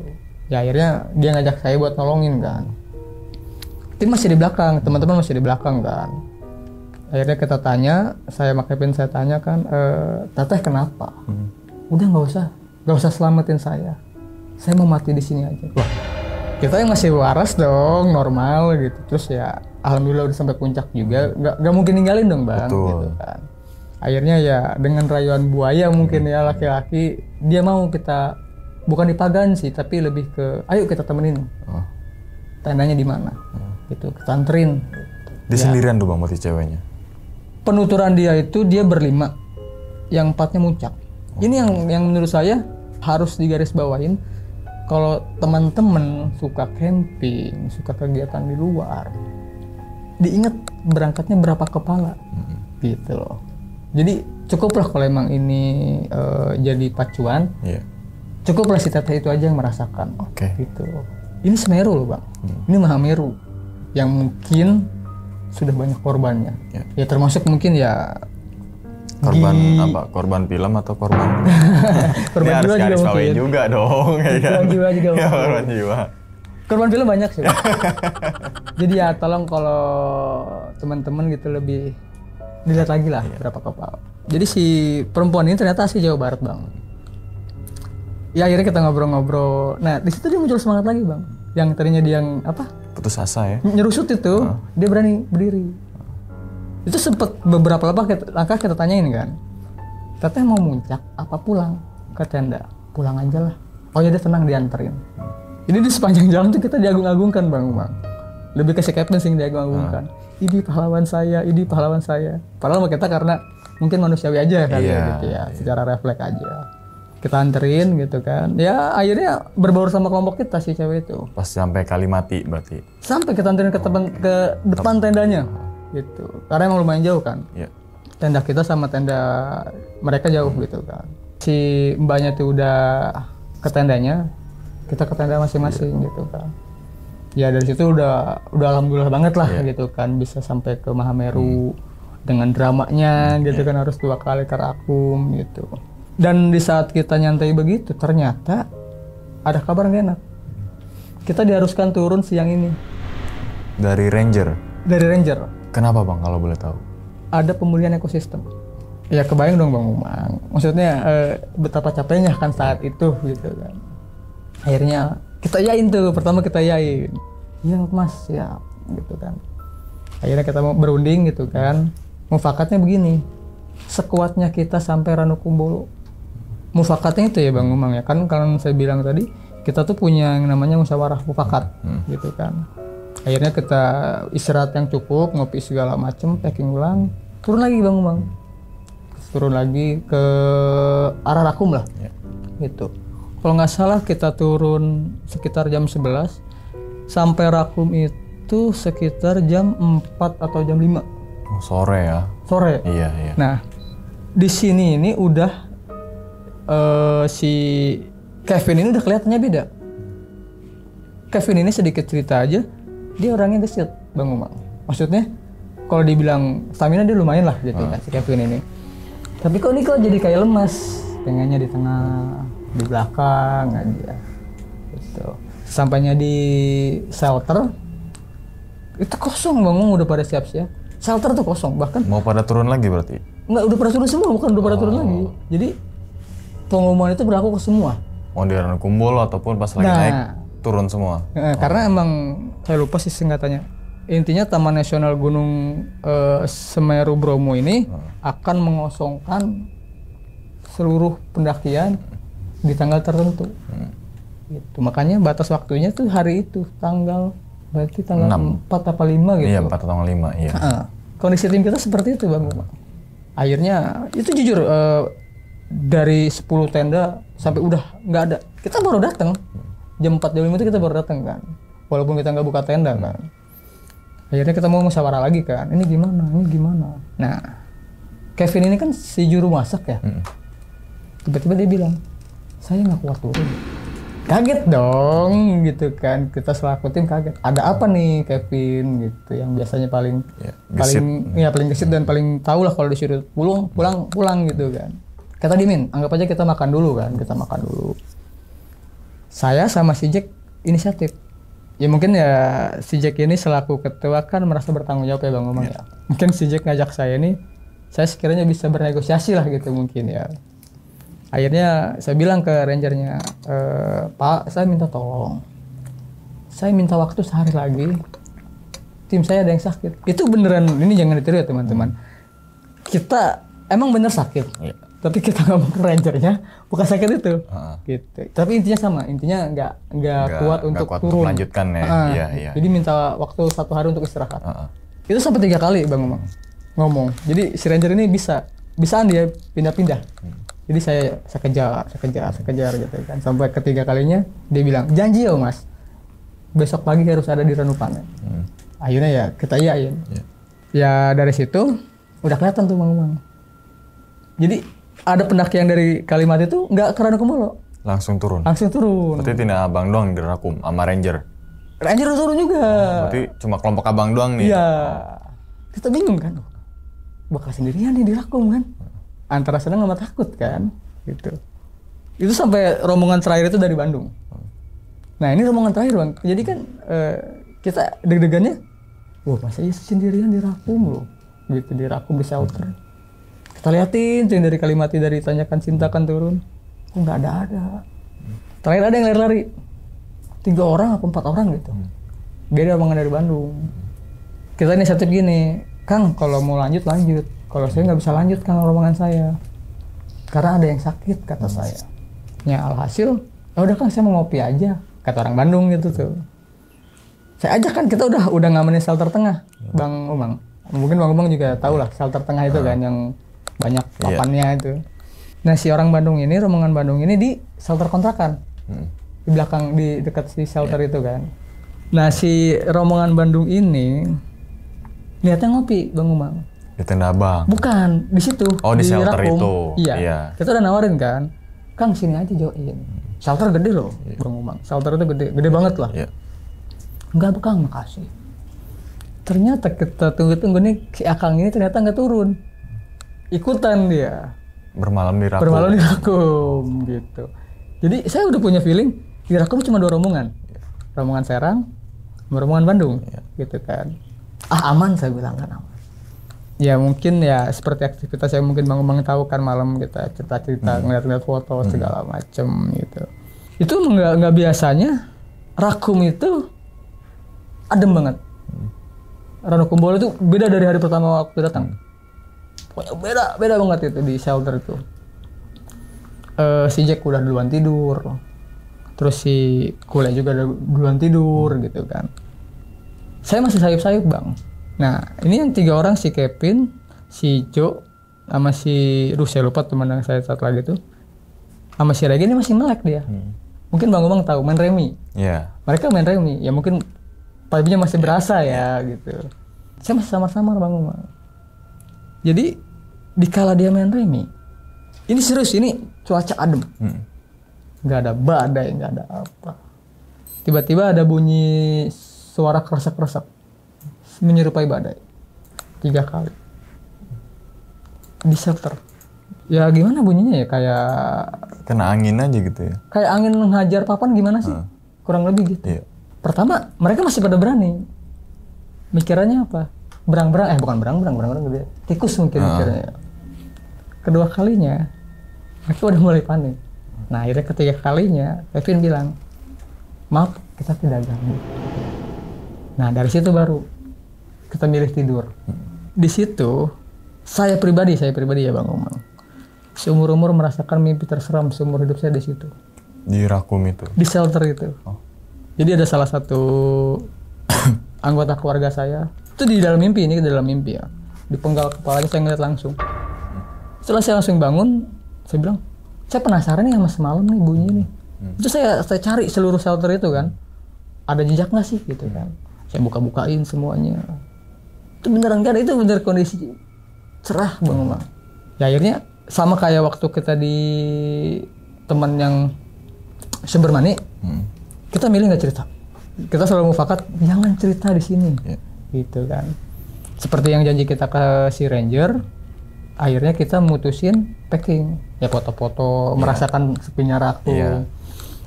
ya akhirnya dia ngajak saya buat nolongin kan tim masih di belakang teman-teman masih di belakang kan akhirnya kita tanya saya pakai pin saya tanya kan e, teteh kenapa hmm. udah nggak usah nggak usah selamatin saya saya mau mati di sini aja Wah. kita yang masih waras dong normal gitu terus ya alhamdulillah udah sampai puncak juga hmm. nggak nggak mungkin ninggalin dong bang Betul. gitu kan akhirnya ya dengan rayuan buaya mungkin ya hmm. laki-laki dia mau kita bukan dipagan sih tapi lebih ke ayo kita temenin oh. tandanya di mana hmm. gitu kita anterin dia ya. sendirian tuh bang mati ceweknya penuturan dia itu dia berlima yang empatnya muncak oh. ini yang yang menurut saya harus digaris bawahin kalau teman-teman suka camping suka kegiatan di luar diingat berangkatnya berapa kepala hmm. gitu loh jadi cukuplah kalau emang ini uh, jadi pacuan yeah. cukuplah si teteh itu aja yang merasakan okay. gitu ini semeru loh bang hmm. ini mahameru yang mungkin sudah banyak korbannya. Ya, ya termasuk mungkin ya korban di... apa korban film atau korban korban jiwa juga mungkin juga dong ya korban kan? jiwa juga ya, korban jiwa korban film banyak sih jadi ya tolong kalau teman-teman gitu lebih dilihat lagi lah iya. berapa kapal jadi si perempuan ini ternyata sih Jawa Barat bang ya akhirnya kita ngobrol-ngobrol nah di situ dia muncul semangat lagi bang yang tadinya dia yang apa putus asa ya. Nyerusut itu, uh. dia berani berdiri. Itu sempet beberapa langkah kita, langkah kita tanyain kan. Teteh mau muncak apa pulang ke tenda? Pulang aja lah. Oh ya dia tenang dianterin. Uh. Jadi di sepanjang jalan tuh kita diagung-agungkan Bang Bang. Lebih ke si Captain sih yang diagung-agungkan. Uh. Ini pahlawan saya, ini pahlawan saya. Padahal kita karena mungkin manusiawi aja kan yeah, ya, iya, gitu ya, yeah. secara refleks aja kita anterin gitu kan ya akhirnya berbaur sama kelompok kita sih cewek itu pas sampai kali mati berarti sampai kita anterin ke okay. Oh, ke depan tendanya gitu karena emang lumayan jauh kan yeah. tenda kita sama tenda mereka jauh hmm. gitu kan si mbaknya tuh udah ke tendanya kita ke tenda masing-masing yeah. gitu kan ya dari situ udah udah alhamdulillah banget lah yeah. gitu kan bisa sampai ke Mahameru hmm. dengan dramanya hmm. gitu kan harus dua kali terakum gitu dan di saat kita nyantai begitu ternyata ada kabar yang enak kita diharuskan turun siang ini dari ranger dari ranger kenapa bang kalau boleh tahu ada pemulihan ekosistem ya kebayang dong bang Umang maksudnya eh, betapa capeknya kan saat itu gitu kan akhirnya kita yain tuh pertama kita yain iya mas ya gitu kan akhirnya kita mau berunding gitu kan mufakatnya begini sekuatnya kita sampai Ranukumbolo mufakatnya itu ya Bang hmm. Umang ya kan kalau saya bilang tadi kita tuh punya yang namanya musyawarah mufakat hmm. gitu kan akhirnya kita istirahat yang cukup ngopi segala macem packing ulang turun lagi Bang Umang turun lagi ke arah Rakum lah yeah. gitu kalau nggak salah kita turun sekitar jam 11 sampai Rakum itu sekitar jam 4 atau jam 5 sore ya sore iya iya nah di sini ini udah uh, si Kevin ini udah kelihatannya beda. Kevin ini sedikit cerita aja, dia orangnya gesit, Bang Umang. Maksudnya, kalau dibilang stamina dia lumayan lah gitu kan, si ah. Kevin ini. Tapi kok ini kok jadi kayak lemas, pengennya di tengah, di belakang aja. Gitu. Sampainya di shelter, itu kosong Bang Umang udah pada siap-siap. Shelter tuh kosong, bahkan... Mau pada turun lagi berarti? Enggak, udah pada turun semua, bukan udah pada oh. turun lagi. Jadi pengumuman itu berlaku ke semua. Mau oh, di arena kumbul ataupun pas lagi nah, naik turun semua. Eh, oh. Karena emang saya lupa sih singkatannya. Intinya Taman Nasional Gunung eh, Semeru Bromo ini hmm. akan mengosongkan seluruh pendakian hmm. di tanggal tertentu. Hmm. Itu Makanya batas waktunya tuh hari itu tanggal berarti tanggal 6. 4 apa 5 gitu. Iya, 4 atau 5, iya. Kondisi tim kita seperti itu, Bang. Hmm. Akhirnya itu jujur eh, dari 10 tenda sampai udah nggak ada. Kita baru datang jam 4 jam 5 itu kita baru datang kan. Walaupun kita nggak buka tenda kan. Akhirnya kita mau musyawarah lagi kan. Ini gimana? Ini gimana? Nah, Kevin ini kan si juru masak ya. Hmm. Tiba-tiba dia bilang, saya nggak kuat turun. Kaget dong gitu kan. Kita selaku tim kaget. Ada apa nih Kevin gitu yang biasanya paling ya, paling ya paling gesit dan paling tahu lah kalau disuruh pulang pulang pulang gitu kan Kata tadi anggap aja kita makan dulu kan, kita makan dulu. Saya sama si Jack inisiatif. Ya mungkin ya si Jack ini selaku ketua kan merasa bertanggung jawab ya Bang Omang iya. ya. Mungkin si Jack ngajak saya ini, saya sekiranya bisa bernegosiasi lah gitu mungkin ya. Akhirnya saya bilang ke rangernya, e, Pak saya minta tolong. Saya minta waktu sehari lagi. Tim saya ada yang sakit. Itu beneran, ini jangan ditiru ya teman-teman. Hmm. Kita emang bener sakit. Ya tapi kita nggak ngomong ke rangernya bukan sakit itu uh. gitu tapi intinya sama intinya nggak nggak kuat untuk kuat turun Lanjutkan melanjutkan ya. Uh, iya, iya. jadi minta waktu satu hari untuk istirahat uh, itu sampai tiga kali bang ngomong ngomong jadi si ranger ini bisa bisaan dia pindah-pindah hmm. jadi saya saya kejar saya kejar saya kejar gitu kan sampai ketiga kalinya dia bilang janji ya mas besok pagi harus ada di Ranupane hmm. akhirnya ya kita iya yeah. Iya. ya dari situ udah kelihatan tuh bang bang jadi ada pendaki yang dari Kalimat itu nggak ke lo Langsung turun. Langsung turun. Berarti tidak abang doang di Rakum sama Ranger. Ranger turun juga. Oh, berarti cuma kelompok abang doang nih. Iya. Kita bingung kan. Bakal sendirian nih di Rakum kan. Antara senang sama takut kan. Gitu. Itu sampai rombongan terakhir itu dari Bandung. Nah ini rombongan terakhir bang. Jadi kan eh, kita deg-degannya. Wah masa iya sendirian di Rakum loh. Gitu di Rakum di shelter. Hmm kita liatin dari kalimat dari tanyakan cinta kan turun kok nggak ada ada terakhir ada yang lari-lari tiga orang apa empat orang gitu dia hmm. ada dari Bandung kita ini satu gini Kang kalau mau lanjut lanjut kalau saya nggak bisa lanjut kan rombongan saya karena ada yang sakit kata hmm. saya ya alhasil ya udah kan saya mau ngopi aja kata orang Bandung gitu tuh saya ajak kan kita udah udah nggak shelter tengah hmm. Bang Umang mungkin Bang Umang juga tahu lah shelter tertengah itu hmm. kan yang banyak iya. papannya yeah. itu. Nah si orang Bandung ini, rombongan Bandung ini di shelter kontrakan hmm. di belakang di dekat si shelter yeah. itu kan. Nah si rombongan Bandung ini lihatnya ngopi bang Umang. Di tenda bang. Bukan di situ. Oh di, di shelter Rakum. itu. Iya. Yeah. Kita udah nawarin kan, Kang sini aja join. Shelter gede loh yeah. bang Umang. Shelter itu gede, gede yeah. banget lah. Yeah. Enggak bukan, makasih. Ternyata kita tunggu-tunggu nih si Akang ini ternyata nggak turun ikutan dia bermalam di Rakum. Bermalam di Rakum gitu. Jadi saya udah punya feeling di Rakum cuma dua rombongan. Iya. Rombongan Serang, rombongan Bandung yeah. gitu kan. Ah aman saya bilang kan aman. Ya mungkin ya seperti aktivitas yang mungkin Bang Bang tahu kan malam kita cerita-cerita, hmm. ngeliat-ngeliat foto hmm. segala macem gitu. Itu nggak nggak biasanya Rakum itu adem banget. Hmm. Rano itu beda dari hari pertama waktu datang. Hmm beda beda banget itu di shelter itu uh, si Jack udah duluan tidur terus si Kule juga udah duluan tidur hmm. gitu kan saya masih sayup-sayup bang nah ini yang tiga orang si Kevin si Jo sama si Ruh saya lupa teman yang saya satu lagi tuh sama si Regi ini masih melek dia hmm. mungkin bang Umang tahu main remi yeah. mereka main remi ya mungkin paginya masih berasa ya iya. gitu saya masih samar-samar bang Umang jadi dikala dia main remi, ini serius ini cuaca adem, hmm. ada badai, nggak ada apa. Tiba-tiba ada bunyi suara keresek-keresek menyerupai badai tiga kali di shelter. Ya gimana bunyinya ya kayak kena angin aja gitu ya. Kayak angin menghajar papan gimana sih? Hmm. Kurang lebih gitu. Iya. Pertama mereka masih pada berani. Mikirannya apa? berang-berang eh bukan berang-berang berang-berang gede tikus mungkin uh. Ah. Akhirnya. kedua kalinya aku udah mulai panik nah akhirnya ketiga kalinya Kevin bilang maaf kita tidak ganggu nah dari situ baru kita milih tidur di situ saya pribadi saya pribadi ya bang Umang seumur umur merasakan mimpi terseram seumur hidup saya di situ di rakum itu di shelter itu oh. jadi ada salah satu anggota keluarga saya itu di dalam mimpi ini di dalam mimpi ya di penggal kepalanya saya ngeliat langsung setelah saya langsung bangun saya bilang saya penasaran nih sama semalam nih bunyi nih hmm. itu saya saya cari seluruh shelter itu kan ada jejak nggak sih gitu kan saya buka-bukain semuanya itu beneran kan itu bener kondisi cerah hmm. bang Uma. ya akhirnya sama kayak waktu kita di teman yang sumber mani hmm. kita milih nggak cerita kita selalu mufakat jangan cerita di sini yeah gitu kan seperti yang janji kita ke si ranger akhirnya kita mutusin packing ya foto-foto yeah. merasakan sepinya raku yeah.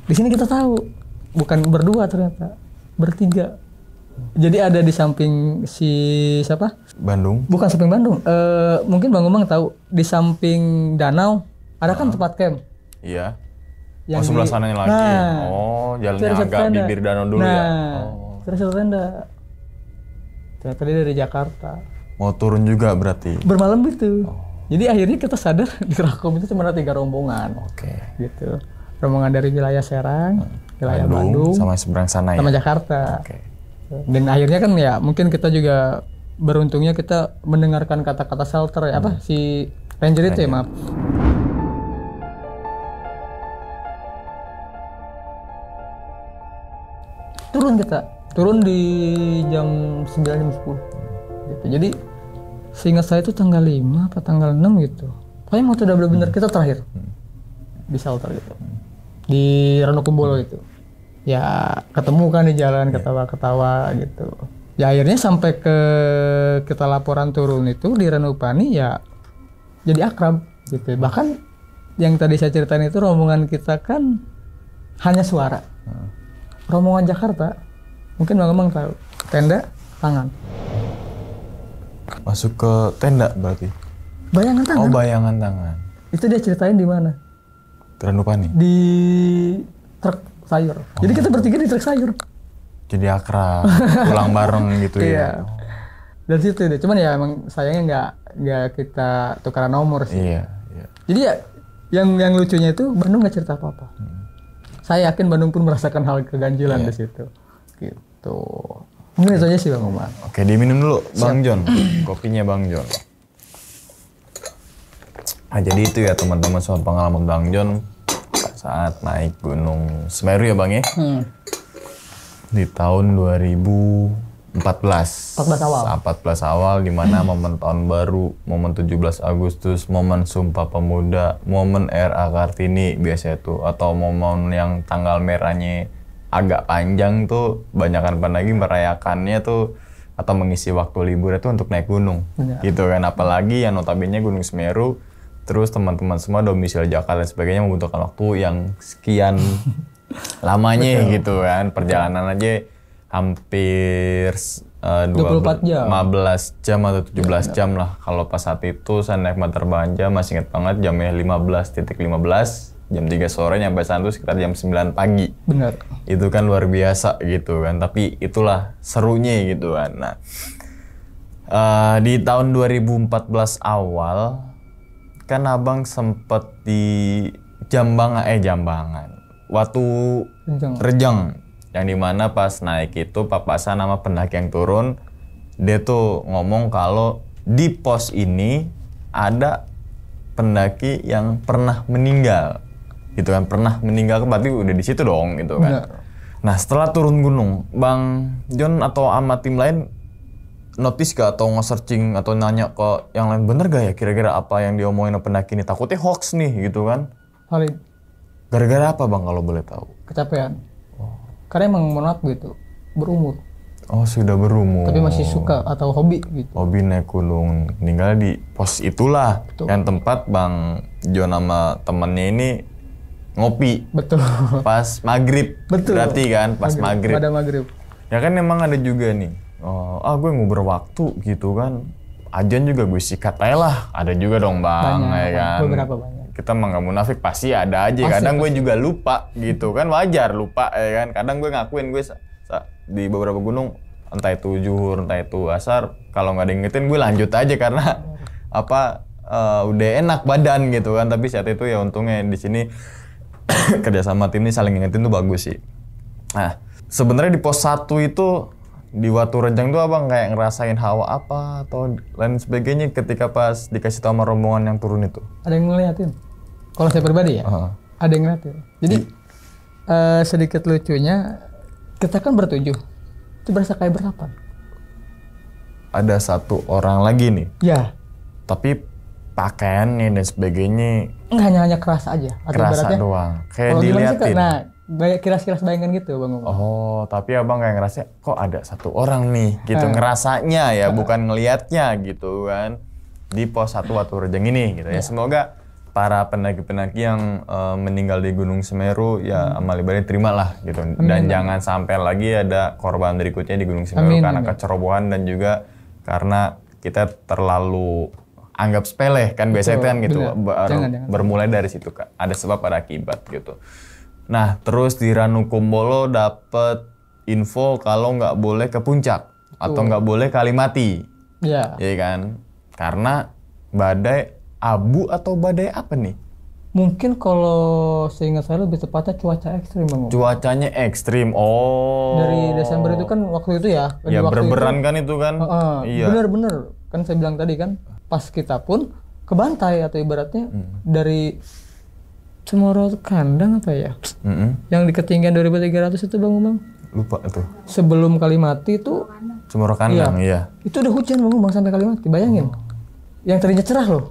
di sini kita tahu bukan berdua ternyata bertiga jadi ada di samping si siapa Bandung bukan samping Bandung e, mungkin Bang Umang tahu di samping danau ada uh kan ah. tempat camp iya yang oh, sebelah di, lagi ya? nah, oh jalannya agak bibir danau dulu ya? nah, ya oh. terus tenda ternyata dia dari Jakarta mau turun juga berarti bermalam gitu oh. jadi akhirnya kita sadar di Rakom itu cuma ada tiga rombongan oke okay. gitu rombongan dari wilayah Serang hmm. wilayah Bandung, Bandung sama seberang sana sama ya? Jakarta okay. dan akhirnya kan ya mungkin kita juga beruntungnya kita mendengarkan kata-kata shelter ya, hmm. apa si ranger itu ya maaf turun kita turun di jam 9 jam 10 gitu. jadi seingat saya itu tanggal 5 atau tanggal 6 gitu pokoknya mau udah bener-bener hmm. kita terakhir di shelter gitu di Kumbolo itu ya ketemu kan di jalan iya. ketawa-ketawa gitu ya akhirnya sampai ke kita laporan turun itu di Ranupani ya jadi akrab gitu bahkan yang tadi saya ceritain itu rombongan kita kan hanya suara hmm. rombongan Jakarta Mungkin Bang tahu. tenda, tangan. Masuk ke tenda berarti? Bayangan tangan. Oh, bayangan tangan. Itu dia ceritain di mana? Terendupani? Di truk sayur. Oh. Jadi kita bertiga di truk sayur. Jadi akrab, pulang bareng gitu ya. Iya. Dan situ deh. Cuman ya emang sayangnya nggak nggak kita tukaran nomor sih. Iya, iya. Jadi ya yang yang lucunya itu Bandung nggak cerita apa-apa. Hmm. Saya yakin Bandung pun merasakan hal keganjilan iya. di situ. Gitu. Mungkin itu aja sih Bang Umar. Oke, diminum dulu Bang John. Kopinya Bang John. Nah, jadi itu ya teman-teman soal pengalaman Bang John saat naik Gunung Semeru ya Bang ya. Hmm. Di tahun 2014. 14 awal. 14 awal di mana hmm. momen tahun baru, momen 17 Agustus, momen Sumpah Pemuda, momen RA Kartini biasa itu atau momen yang tanggal merahnya agak panjang tuh banyakkan pan lagi merayakannya tuh atau mengisi waktu libur itu untuk naik gunung ya. gitu kan apalagi yang notabene Gunung Semeru terus teman-teman semua domisili Jakarta dan sebagainya membutuhkan waktu yang sekian lamanya Betul. gitu kan perjalanan aja hampir eh, uh, 24 jam 15 jam atau 17 belas iya, jam lah kalau pas saat itu saya naik motor banjir masih ingat banget jamnya 15.15 .15 jam 3 sore nyampe sana tuh sekitar jam 9 pagi. Benar. Itu kan luar biasa gitu kan. Tapi itulah serunya gitu kan. Nah, uh, di tahun 2014 awal kan abang sempet di Jambang eh Jambangan. Waktu Rejang. Rejang yang dimana pas naik itu papasan sama pendaki yang turun dia tuh ngomong kalau di pos ini ada pendaki yang pernah meninggal gitu kan pernah meninggal berarti udah di situ dong gitu kan. Benar. Nah setelah turun gunung, Bang John atau ama tim lain notice gak atau nge-searching atau nanya ke yang lain bener gak ya kira-kira apa yang diomongin pendaki ini takutnya hoax nih gitu kan? Halid. Gara-gara apa bang kalau boleh tahu? Kecapean. Oh. Karena emang mohon gitu berumur. Oh sudah berumur. Tapi masih suka atau hobi gitu. Hobi naik gunung, tinggal di pos itulah Betul. yang tempat bang John sama temennya ini ngopi. Betul. Pas maghrib. Betul. Berarti kan pas maghrib. maghrib. Pada maghrib. Ya kan emang ada juga nih. Oh, ah gue nguber waktu gitu kan. Ajan juga gue sikat aja lah. Ada juga dong bang, banyak, ya kan. Beberapa banyak kita emang gak munafik pasti ada aja pasti, kadang gue juga lupa gitu kan wajar lupa ya kan kadang gue ngakuin gue di beberapa gunung entah itu juhur entah itu asar kalau nggak diingetin gue lanjut aja karena apa uh, udah enak badan gitu kan tapi saat itu ya untungnya di sini kerjasama tim ini saling ingetin tuh bagus sih. Nah, sebenarnya di pos 1 itu di waktu Rejang tuh abang kayak ngerasain hawa apa atau lain sebagainya ketika pas dikasih tahu sama rombongan yang turun itu? Ada yang ngeliatin. Kalau saya pribadi ya, uh. ada yang ngeliatin. Jadi uh, sedikit lucunya kita kan bertujuh, itu berasa kayak berapa? Ada satu orang lagi nih. Ya. Tapi pakaiannya dan sebagainya Enggak hanya hanya kerasa aja. Atau kerasa ibaratnya, doang. Kayak kalau diliatin. nah, banyak kiras-kiras bayangan gitu bang. Oh, tapi abang kayak ngerasa kok ada satu orang nih, gitu hmm. ngerasanya ya, hmm. bukan ngelihatnya gitu kan di pos satu waktu Rejang ini gitu ya. ya. Semoga para pendaki-pendaki yang uh, meninggal di Gunung Semeru ya hmm. amal ibadahnya terimalah gitu amin, dan amin. jangan sampai lagi ada korban berikutnya di Gunung Semeru amin, karena amin. kecerobohan dan juga karena kita terlalu anggap sepele kan biasanya kan Betul. kan gitu Ber jangan, jangan. bermulai dari situ kak ada sebab ada akibat gitu nah terus di Ranukumbolo dapat info kalau nggak boleh ke puncak atau nggak boleh kali mati ya iya kan karena badai abu atau badai apa nih Mungkin kalau seingat saya lebih tepatnya cuaca ekstrim bang. Cuacanya ekstrim, oh. Dari Desember itu kan waktu itu ya. Ya berberan itu, kan itu kan. Uh, uh, iya. Bener bener, kan saya bilang tadi kan pas kita pun ke kebantai atau ibaratnya mm. dari Cemoro kandang apa ya? Mm-hmm. Yang di ketinggian 2300 itu Bang Umang? Lupa itu. Sebelum Kalimati itu Cemoro kandang, iya. iya. Itu udah hujan Bang Umang sampai Kalimati, bayangin. Oh. Yang tadinya cerah loh.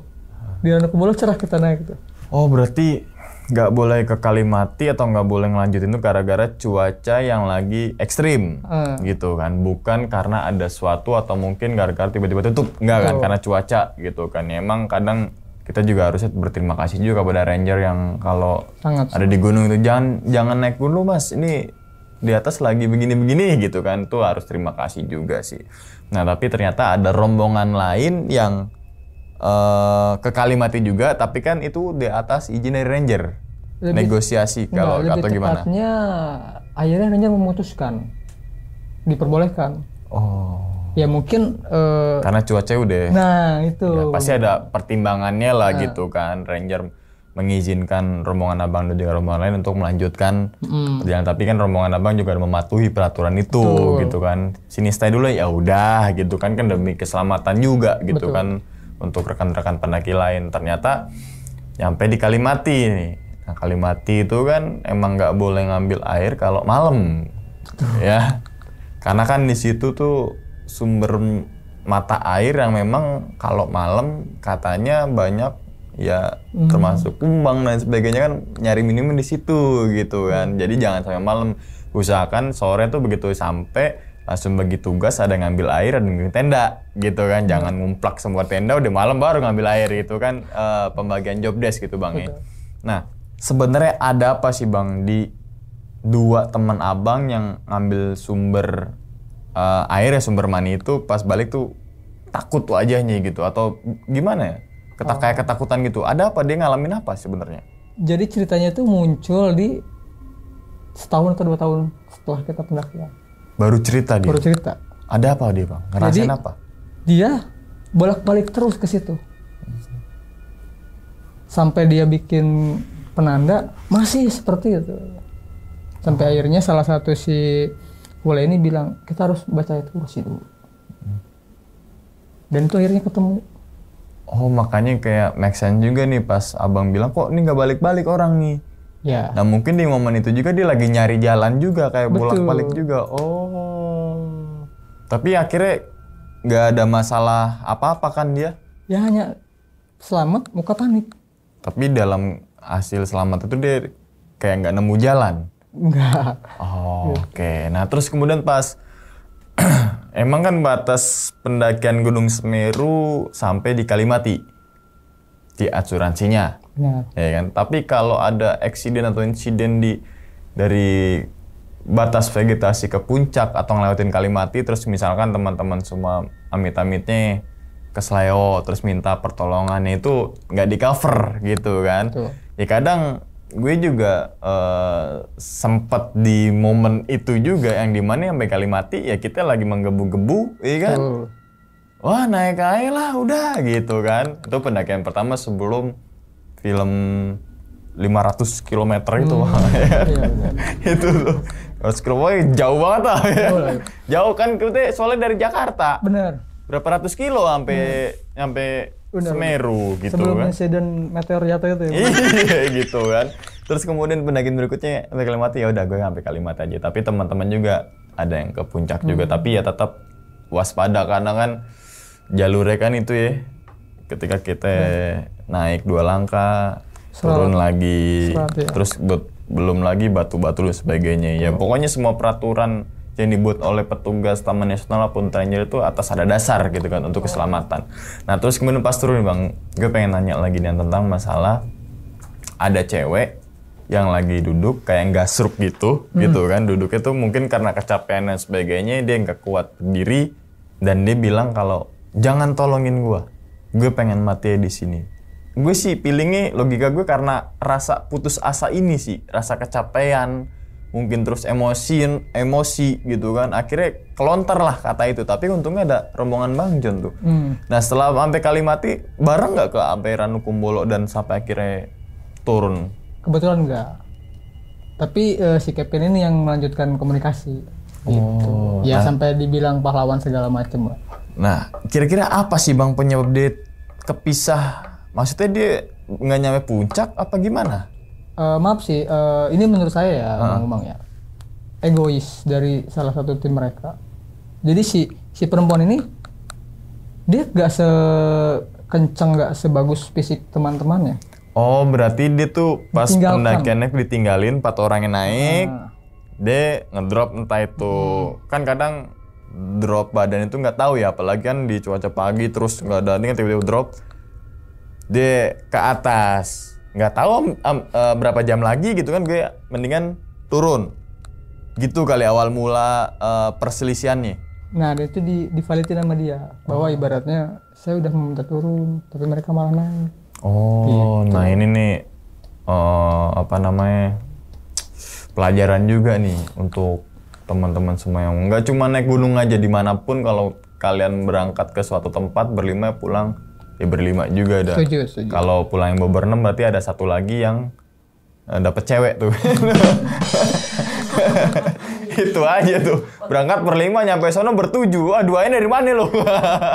Di Danau cerah kita naik itu. Oh, berarti nggak boleh ke Kalimati atau nggak boleh ngelanjutin itu gara-gara cuaca yang lagi ekstrim hmm. gitu kan bukan karena ada suatu atau mungkin gara-gara tiba-tiba tutup nggak kan oh. karena cuaca gitu kan ya, emang kadang kita juga harusnya berterima kasih juga kepada ranger yang kalau ada di gunung itu jangan jangan naik gunung mas ini di atas lagi begini-begini gitu kan tuh harus terima kasih juga sih nah tapi ternyata ada rombongan lain yang uh, eh, ke Kalimati juga, tapi kan itu di atas izin dari ranger. Lebih, Negosiasi kalau enggak, atau gimana? Tepatnya akhirnya ranger memutuskan diperbolehkan. Oh. Ya mungkin uh, karena cuaca udah. Nah, itu. Ya, pasti ada pertimbangannya lah nah. gitu kan ranger mengizinkan rombongan abang dan juga rombongan lain untuk melanjutkan mm. perjalanan tapi kan rombongan abang juga mematuhi peraturan itu Betul. gitu kan sini stay dulu ya udah gitu kan kan demi keselamatan juga gitu Betul. kan untuk rekan-rekan pendaki lain. Ternyata nyampe di Kalimati nih. Nah, Kalimati itu kan emang nggak boleh ngambil air kalau malam. ya. Karena kan di situ tuh sumber mata air yang memang kalau malam katanya banyak ya hmm. termasuk kumbang dan sebagainya kan nyari minimum di situ gitu kan. Hmm. Jadi jangan sampai malam. Usahakan sore tuh begitu sampai langsung bagi tugas ada ngambil air ada ngambil tenda gitu kan jangan ngumplak semua tenda udah malam baru ngambil air itu kan uh, pembagian job desk gitu bang ya nah sebenarnya ada apa sih bang di dua teman abang yang ngambil sumber uh, air ya sumber mani itu pas balik tuh takut wajahnya gitu atau gimana ya Ketak kayak oh. ketakutan gitu ada apa dia ngalamin apa sebenarnya jadi ceritanya tuh muncul di setahun atau dua tahun setelah kita pendakian Baru cerita dia. Baru cerita. Ada apa dia, Bang? Ngerasain Jadi, apa? Dia bolak-balik terus ke situ. Sampai dia bikin penanda masih seperti itu. Sampai akhirnya salah satu si Wala ini bilang, kita harus baca itu kursi dulu. Dan itu akhirnya ketemu. Oh makanya kayak make juga nih pas abang bilang, kok ini nggak balik-balik orang nih Ya. Nah mungkin di momen itu juga dia lagi nyari jalan juga kayak bolak-balik juga. Oh. Tapi akhirnya nggak ada masalah apa-apa kan dia? Ya hanya selamat muka panik. Tapi dalam hasil selamat itu dia kayak nggak nemu jalan. Enggak. Oh, Oke. Okay. Nah terus kemudian pas emang kan batas pendakian Gunung Semeru sampai di Kalimati di asuransinya. Ya. Ya kan? Tapi kalau ada eksiden atau insiden di dari batas vegetasi ke puncak atau ngelewatin Kalimati terus misalkan teman-teman semua amit-amitnya ke Sleo terus minta pertolongan itu nggak di cover gitu kan Tuh. ya kadang gue juga uh, sempet di momen itu juga yang dimana sampai Kalimati ya kita lagi menggebu-gebu ya kan Tuh. wah naik air lah udah gitu kan itu pendakian pertama sebelum film 500 km itu hmm, iya, itu tuh harus km jauh banget lah ya. jauh, kan kita soalnya dari Jakarta bener berapa ratus kilo sampai hmm. sampai Semeru gitu Sebelum kan. Sebelum meteor jatuh itu ya. iya gitu kan. Terus kemudian pendakian berikutnya sampai Kalimantan ya udah gue sampai Kalimantan aja. Tapi teman-teman juga ada yang ke puncak hmm. juga tapi ya tetap waspada karena kan jalurnya kan itu ya ketika kita hmm. naik dua langkah Selat. turun lagi Selat, ya. terus buat belum lagi batu-batu dan sebagainya ya iya. pokoknya semua peraturan yang dibuat oleh petugas Taman Nasional pun trainer itu atas ada dasar gitu kan untuk keselamatan. Nah terus kemudian pas turun bang, gue pengen nanya lagi nih tentang masalah ada cewek yang lagi duduk kayak nggak gasruk gitu hmm. gitu kan duduknya tuh mungkin karena kecapean dan sebagainya dia nggak kuat berdiri dan dia bilang kalau jangan tolongin gue gue pengen mati di sini gue sih pilihnya logika gue karena rasa putus asa ini sih rasa kecapean mungkin terus emosi emosi gitu kan akhirnya kelontar lah kata itu tapi untungnya ada rombongan bang John tuh hmm. nah setelah sampai kali mati bareng nggak ke sampai hukum Kumbolo dan sampai akhirnya turun kebetulan enggak tapi uh, si Kevin ini yang melanjutkan komunikasi gitu oh, ya nah. sampai dibilang pahlawan segala macem lah Nah, kira-kira apa sih Bang penyebab dia kepisah? Maksudnya dia nggak nyampe puncak apa gimana? Uh, maaf sih, uh, ini menurut saya ya, uh. Bang ya. Egois dari salah satu tim mereka. Jadi si si perempuan ini dia nggak sekenceng, nggak sebagus fisik teman-temannya. Oh, berarti dia tuh pas pendakiannya ditinggalin empat orang yang naik, nah. dia ngedrop entah itu. Hmm. Kan kadang drop badan itu nggak tahu ya apalagi kan di cuaca pagi terus nggak ada kan tiba-tiba drop dia ke atas nggak tahu um, uh, berapa jam lagi gitu kan gue mendingan turun gitu kali awal mula uh, perselisihannya nah itu di divalitin sama dia bahwa oh. ibaratnya saya udah meminta turun tapi mereka malah naik oh gitu. nah ini nih uh, apa namanya pelajaran juga nih untuk teman-teman semua yang nggak cuma naik gunung aja dimanapun kalau kalian berangkat ke suatu tempat berlima ya pulang ya berlima juga ada kalau pulang yang berenam berarti ada satu lagi yang eh, dapat cewek tuh itu aja tuh berangkat berlima nyampe sono bertujuh ah ini dari mana lo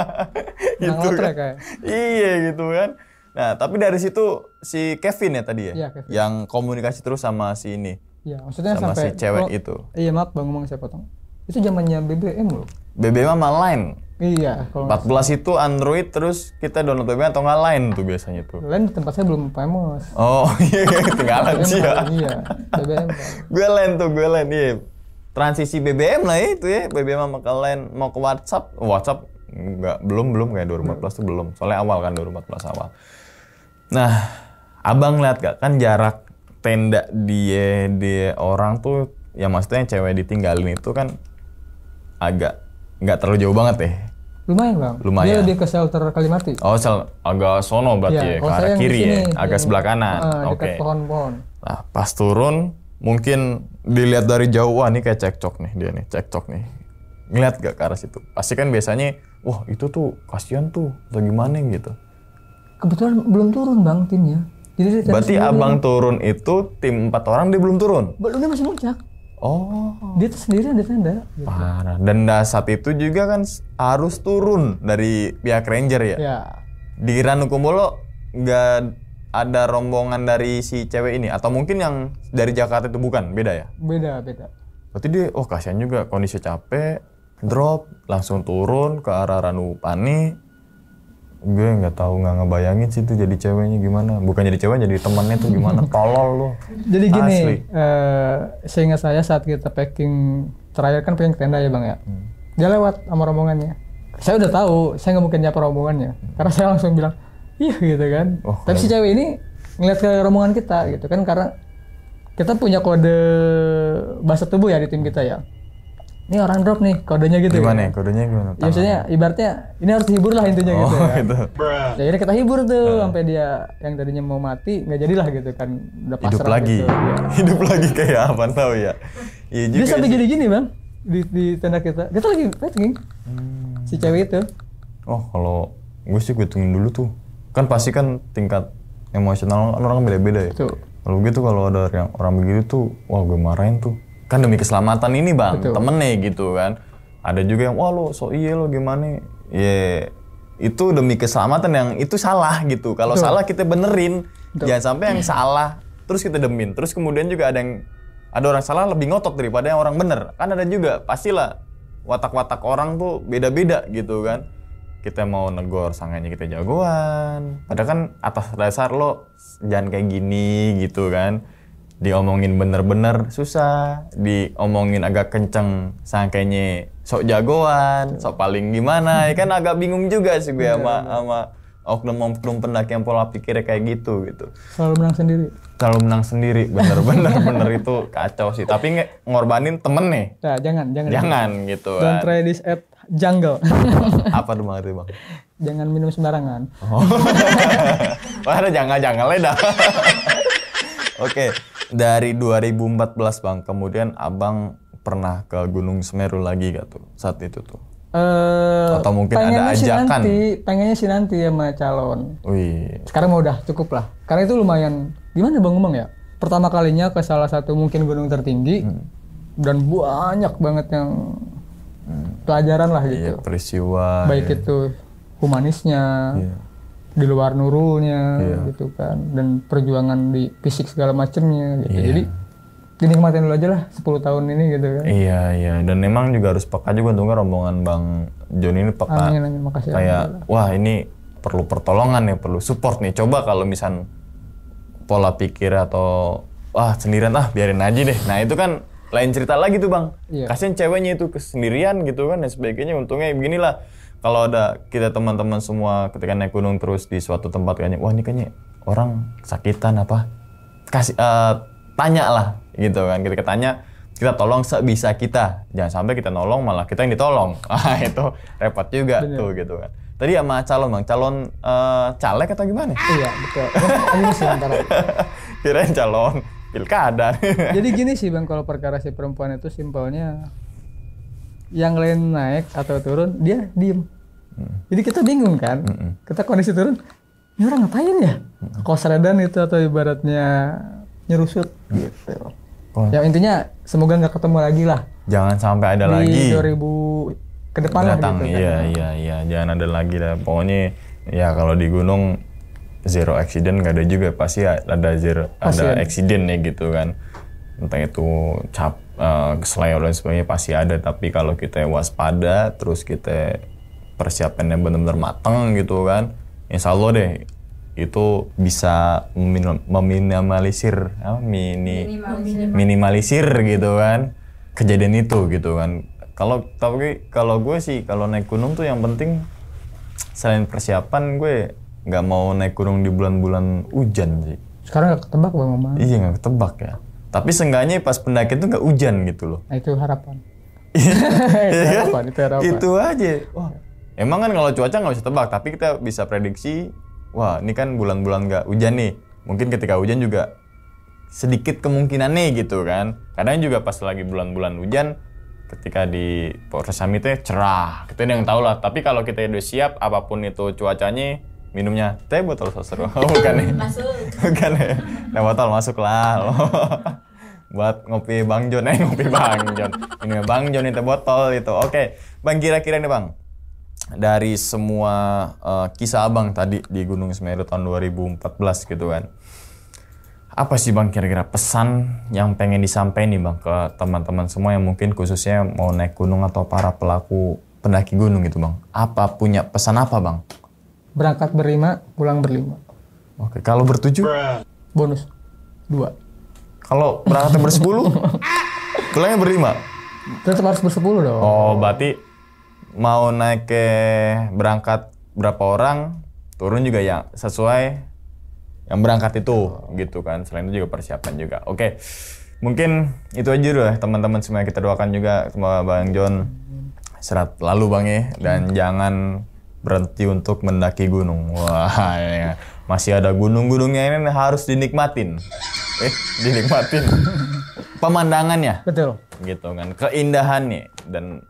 gitu kan. iya gitu kan nah tapi dari situ si Kevin ya tadi ya, ya yang komunikasi terus sama si ini Iya, maksudnya sama sampai si cewek lo, itu. Iya, maaf Bang ngomong saya potong. Itu zamannya BBM loh. BBM sama Line. Iya, kalau 14 ngasih. itu Android terus kita download BBM atau nggak Line tuh biasanya tuh. Line tempat saya belum famous. Oh, iya ketinggalan sih ya. Iya, BBM. gue Line tuh, gue Line iya. Transisi BBM lah ya itu ya, BBM sama ke Line mau ke WhatsApp, WhatsApp nggak belum belum kayak 2014 tuh belum. Soalnya awal kan 2014 awal. Nah, Abang lihat gak kan jarak tenda dia dia orang tuh ya maksudnya cewek ditinggalin itu kan agak nggak terlalu jauh banget ya. Lumayan bang. Lumayan. Dia lebih ke shelter Kalimati. Oh, sel agak sono berarti ya, ya ke oh, arah kiri ya, agak sebelah iya. kanan. Uh, Oke. Okay. pohon-pohon. Nah, pas turun mungkin dilihat dari jauh wah ini kayak cekcok nih dia nih cekcok nih ngeliat gak ke arah situ pasti kan biasanya wah itu tuh kasihan tuh atau gimana gitu kebetulan belum turun bang timnya jadi Berarti abang turun itu tim empat orang dia belum turun? Belum dia masih muncak. Oh. Dia tuh sendiri ada tenda. Parah. Dan saat itu juga kan harus turun dari pihak ranger ya? Ya. Di kumbolo nggak ada rombongan dari si cewek ini atau mungkin yang dari Jakarta itu bukan beda ya? Beda beda. Berarti dia oh kasihan juga kondisi capek drop langsung turun ke arah ranu pani gue nggak tahu nggak ngebayangin sih itu jadi ceweknya gimana bukan jadi cewek jadi temannya tuh gimana tolol lo jadi gini Asli. Eh, sehingga saya saat kita packing terakhir kan packing tenda ya bang ya hmm. dia lewat sama rombongannya saya udah tahu saya nggak mungkin nyapa rombongannya hmm. karena saya langsung bilang iya gitu kan oh, tapi si iya. cewek ini ngeliat ke rombongan kita gitu kan karena kita punya kode bahasa tubuh ya di tim kita ya ini orang drop nih kodenya gitu ya. gimana ya kodenya gimana ya, maksudnya ibaratnya ini harus hibur lah intinya gitu oh, gitu, ya. gitu. Ya, Jadi kita hibur tuh uh. sampai dia yang tadinya mau mati nggak jadilah gitu kan udah hidup lagi gitu, hidup lagi kayak apa tau ya iya juga dia sampai gini-gini bang di, di tenda kita kita lagi packing hmm. si cewek itu oh kalau gue sih gue tungguin dulu tuh kan pasti kan tingkat emosional orang beda-beda ya tuh. kalau gitu kalau ada yang orang begitu tuh wah gue marahin tuh kan demi keselamatan ini bang Betul. temennya gitu kan ada juga yang wah lo so iya lo gimana ya yeah. itu demi keselamatan yang itu salah gitu kalau salah kita benerin Betul. jangan sampai yang salah terus kita demin terus kemudian juga ada yang ada orang salah lebih ngotot daripada yang orang bener kan ada juga pastilah watak-watak orang tuh beda-beda gitu kan kita mau negor sangannya kita jagoan padahal kan atas dasar lo jangan kayak gini gitu kan diomongin bener-bener susah, diomongin agak kenceng sangkainya sok jagoan, sok paling gimana, ya kan agak bingung juga sih gue iya, sama sama oknum-oknum pendaki yang pola pikirnya kayak gitu gitu. Selalu menang sendiri. Selalu menang sendiri, bener-bener bener itu kacau sih. Tapi nge- ngorbanin temen nih. Nah, jangan, jangan. Jangan gitu. Don't try this at jungle. Apa tuh bang? bang? Jangan minum sembarangan. Oh. Wah, ada jangan-jangan dah Oke. Okay. Dari 2014 bang, kemudian abang pernah ke Gunung Semeru lagi gak tuh saat itu tuh? Uh, Atau mungkin ada ajakan? Si nanti, pengennya sih nanti ya sama calon. Wih. Sekarang mau udah cukup lah. Karena itu lumayan. Gimana bang ngomong ya? Pertama kalinya ke salah satu mungkin gunung tertinggi hmm. dan banyak banget yang hmm. pelajaran lah gitu. Iya, peristiwa. Baik iya. itu humanisnya. Iya di luar nurulnya yeah. gitu kan dan perjuangan di fisik segala macemnya gitu. Yeah. Jadi dinikmatin dulu aja lah 10 tahun ini gitu kan. Iya iya dan memang juga harus peka juga tuh rombongan Bang Joni ini peka. Amin, amin. Makasih, kayak amin. wah ini perlu pertolongan ya perlu support nih. Coba kalau misal pola pikir atau wah sendirian ah biarin aja deh. Nah itu kan lain cerita lagi tuh Bang. Iya. Kasihan ceweknya itu kesendirian gitu kan dan sebagainya. Untungnya beginilah kalau ada kita teman-teman semua ketika naik gunung terus di suatu tempat kayaknya wah ini kayaknya orang sakitan apa kasih uh, tanya lah gitu kan kita ketanya, kita tolong sebisa kita jangan sampai kita nolong malah kita yang ditolong ah itu repot juga Bener. tuh gitu kan tadi sama calon bang calon uh, caleg atau gimana iya betul oh, kirain calon pilkada jadi gini sih bang kalau perkara si perempuan itu simpelnya yang lain naik atau turun dia diem hmm. jadi kita bingung kan hmm. kita kondisi turun ini orang ngapain ya hmm. kosredan itu atau ibaratnya nyerusut hmm. gitu oh. ya intinya semoga nggak ketemu lagi lah jangan sampai ada di lagi 2000 ke depan lah gitu kan. iya kan. iya iya jangan ada lagi lah pokoknya ya kalau di gunung zero accident nggak ada juga pasti ada zero ada accident ya gitu kan entah itu cap uh, eh, selayar dan sebagainya pasti ada tapi kalau kita waspada terus kita persiapannya benar-benar matang gitu kan insya Allah deh itu bisa meminimalisir ah, mini minimalisir. minimalisir gitu kan kejadian itu gitu kan kalau tapi kalau gue sih kalau naik gunung tuh yang penting selain persiapan gue nggak mau naik gunung di bulan-bulan hujan sih sekarang gak ketebak bang Iya gak ketebak ya tapi seenggaknya pas pendaki itu nggak hujan gitu loh. Nah, itu harapan. Iya kan? itu iya kan? harapan, itu harapan. Itu aja. Wah, iya. emang kan kalau cuaca nggak bisa tebak, tapi kita bisa prediksi, wah ini kan bulan-bulan nggak hujan nih. Mungkin ketika hujan juga sedikit kemungkinan nih gitu kan. Kadang juga pas lagi bulan-bulan hujan, ketika di Polres Samitnya cerah. Kita yang tahu lah. Tapi kalau kita udah siap, apapun itu cuacanya, minumnya teh botol sosro oh, bukan nih ya? masuk bukan ya teh botol masuk lah buat ngopi Bang Jon eh ngopi Bang Jon ini Bang Jon ini teh botol itu oke Bang kira-kira nih Bang dari semua uh, kisah Abang tadi di Gunung Semeru tahun 2014 gitu kan apa sih Bang kira-kira pesan yang pengen disampaikan nih Bang ke teman-teman semua yang mungkin khususnya mau naik gunung atau para pelaku pendaki gunung gitu Bang apa punya pesan apa Bang berangkat berlima, pulang berlima. Oke, kalau bertujuh? Bonus. Dua. Kalau berangkatnya bersepuluh? pulangnya berlima? Tetap harus sepuluh dong. Oh, berarti mau naik ke berangkat berapa orang, turun juga ya sesuai yang berangkat itu gitu kan. Selain itu juga persiapan juga. Oke. Mungkin itu aja dulu ya teman-teman semua kita doakan juga sama Bang John serat lalu Bang ya dan jangan berhenti untuk mendaki gunung. Wah, ya. masih ada gunung-gunungnya ini harus dinikmatin. Eh, dinikmatin. Pemandangannya. Betul. Gitu kan, keindahannya dan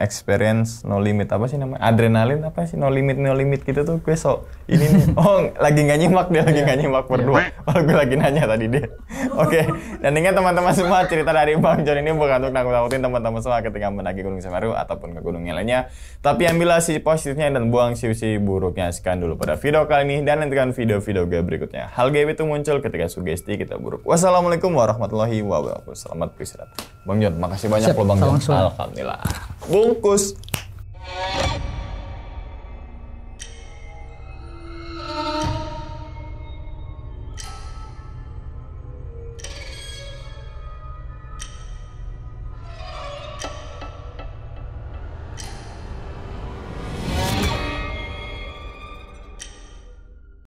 experience no limit apa sih namanya adrenalin apa sih no limit no limit gitu tuh gue sok ini nih oh lagi nggak nyimak dia lagi iya. nggak nyimak berdua iya. oh, gue lagi nanya tadi dia oke okay. dan ingat teman-teman semua cerita dari bang John ini bukan untuk nakut-nakutin teman-teman semua ketika mendaki gunung Semeru ataupun ke gunung yang lainnya tapi ambillah sisi positifnya dan buang sisi buruknya sekian dulu pada video kali ini dan nantikan video-video gue berikutnya hal gaib itu muncul ketika sugesti kita buruk wassalamualaikum warahmatullahi wabarakatuh selamat beristirahat bang John makasih banyak Siap, loh bang John alhamdulillah Bu Broncos.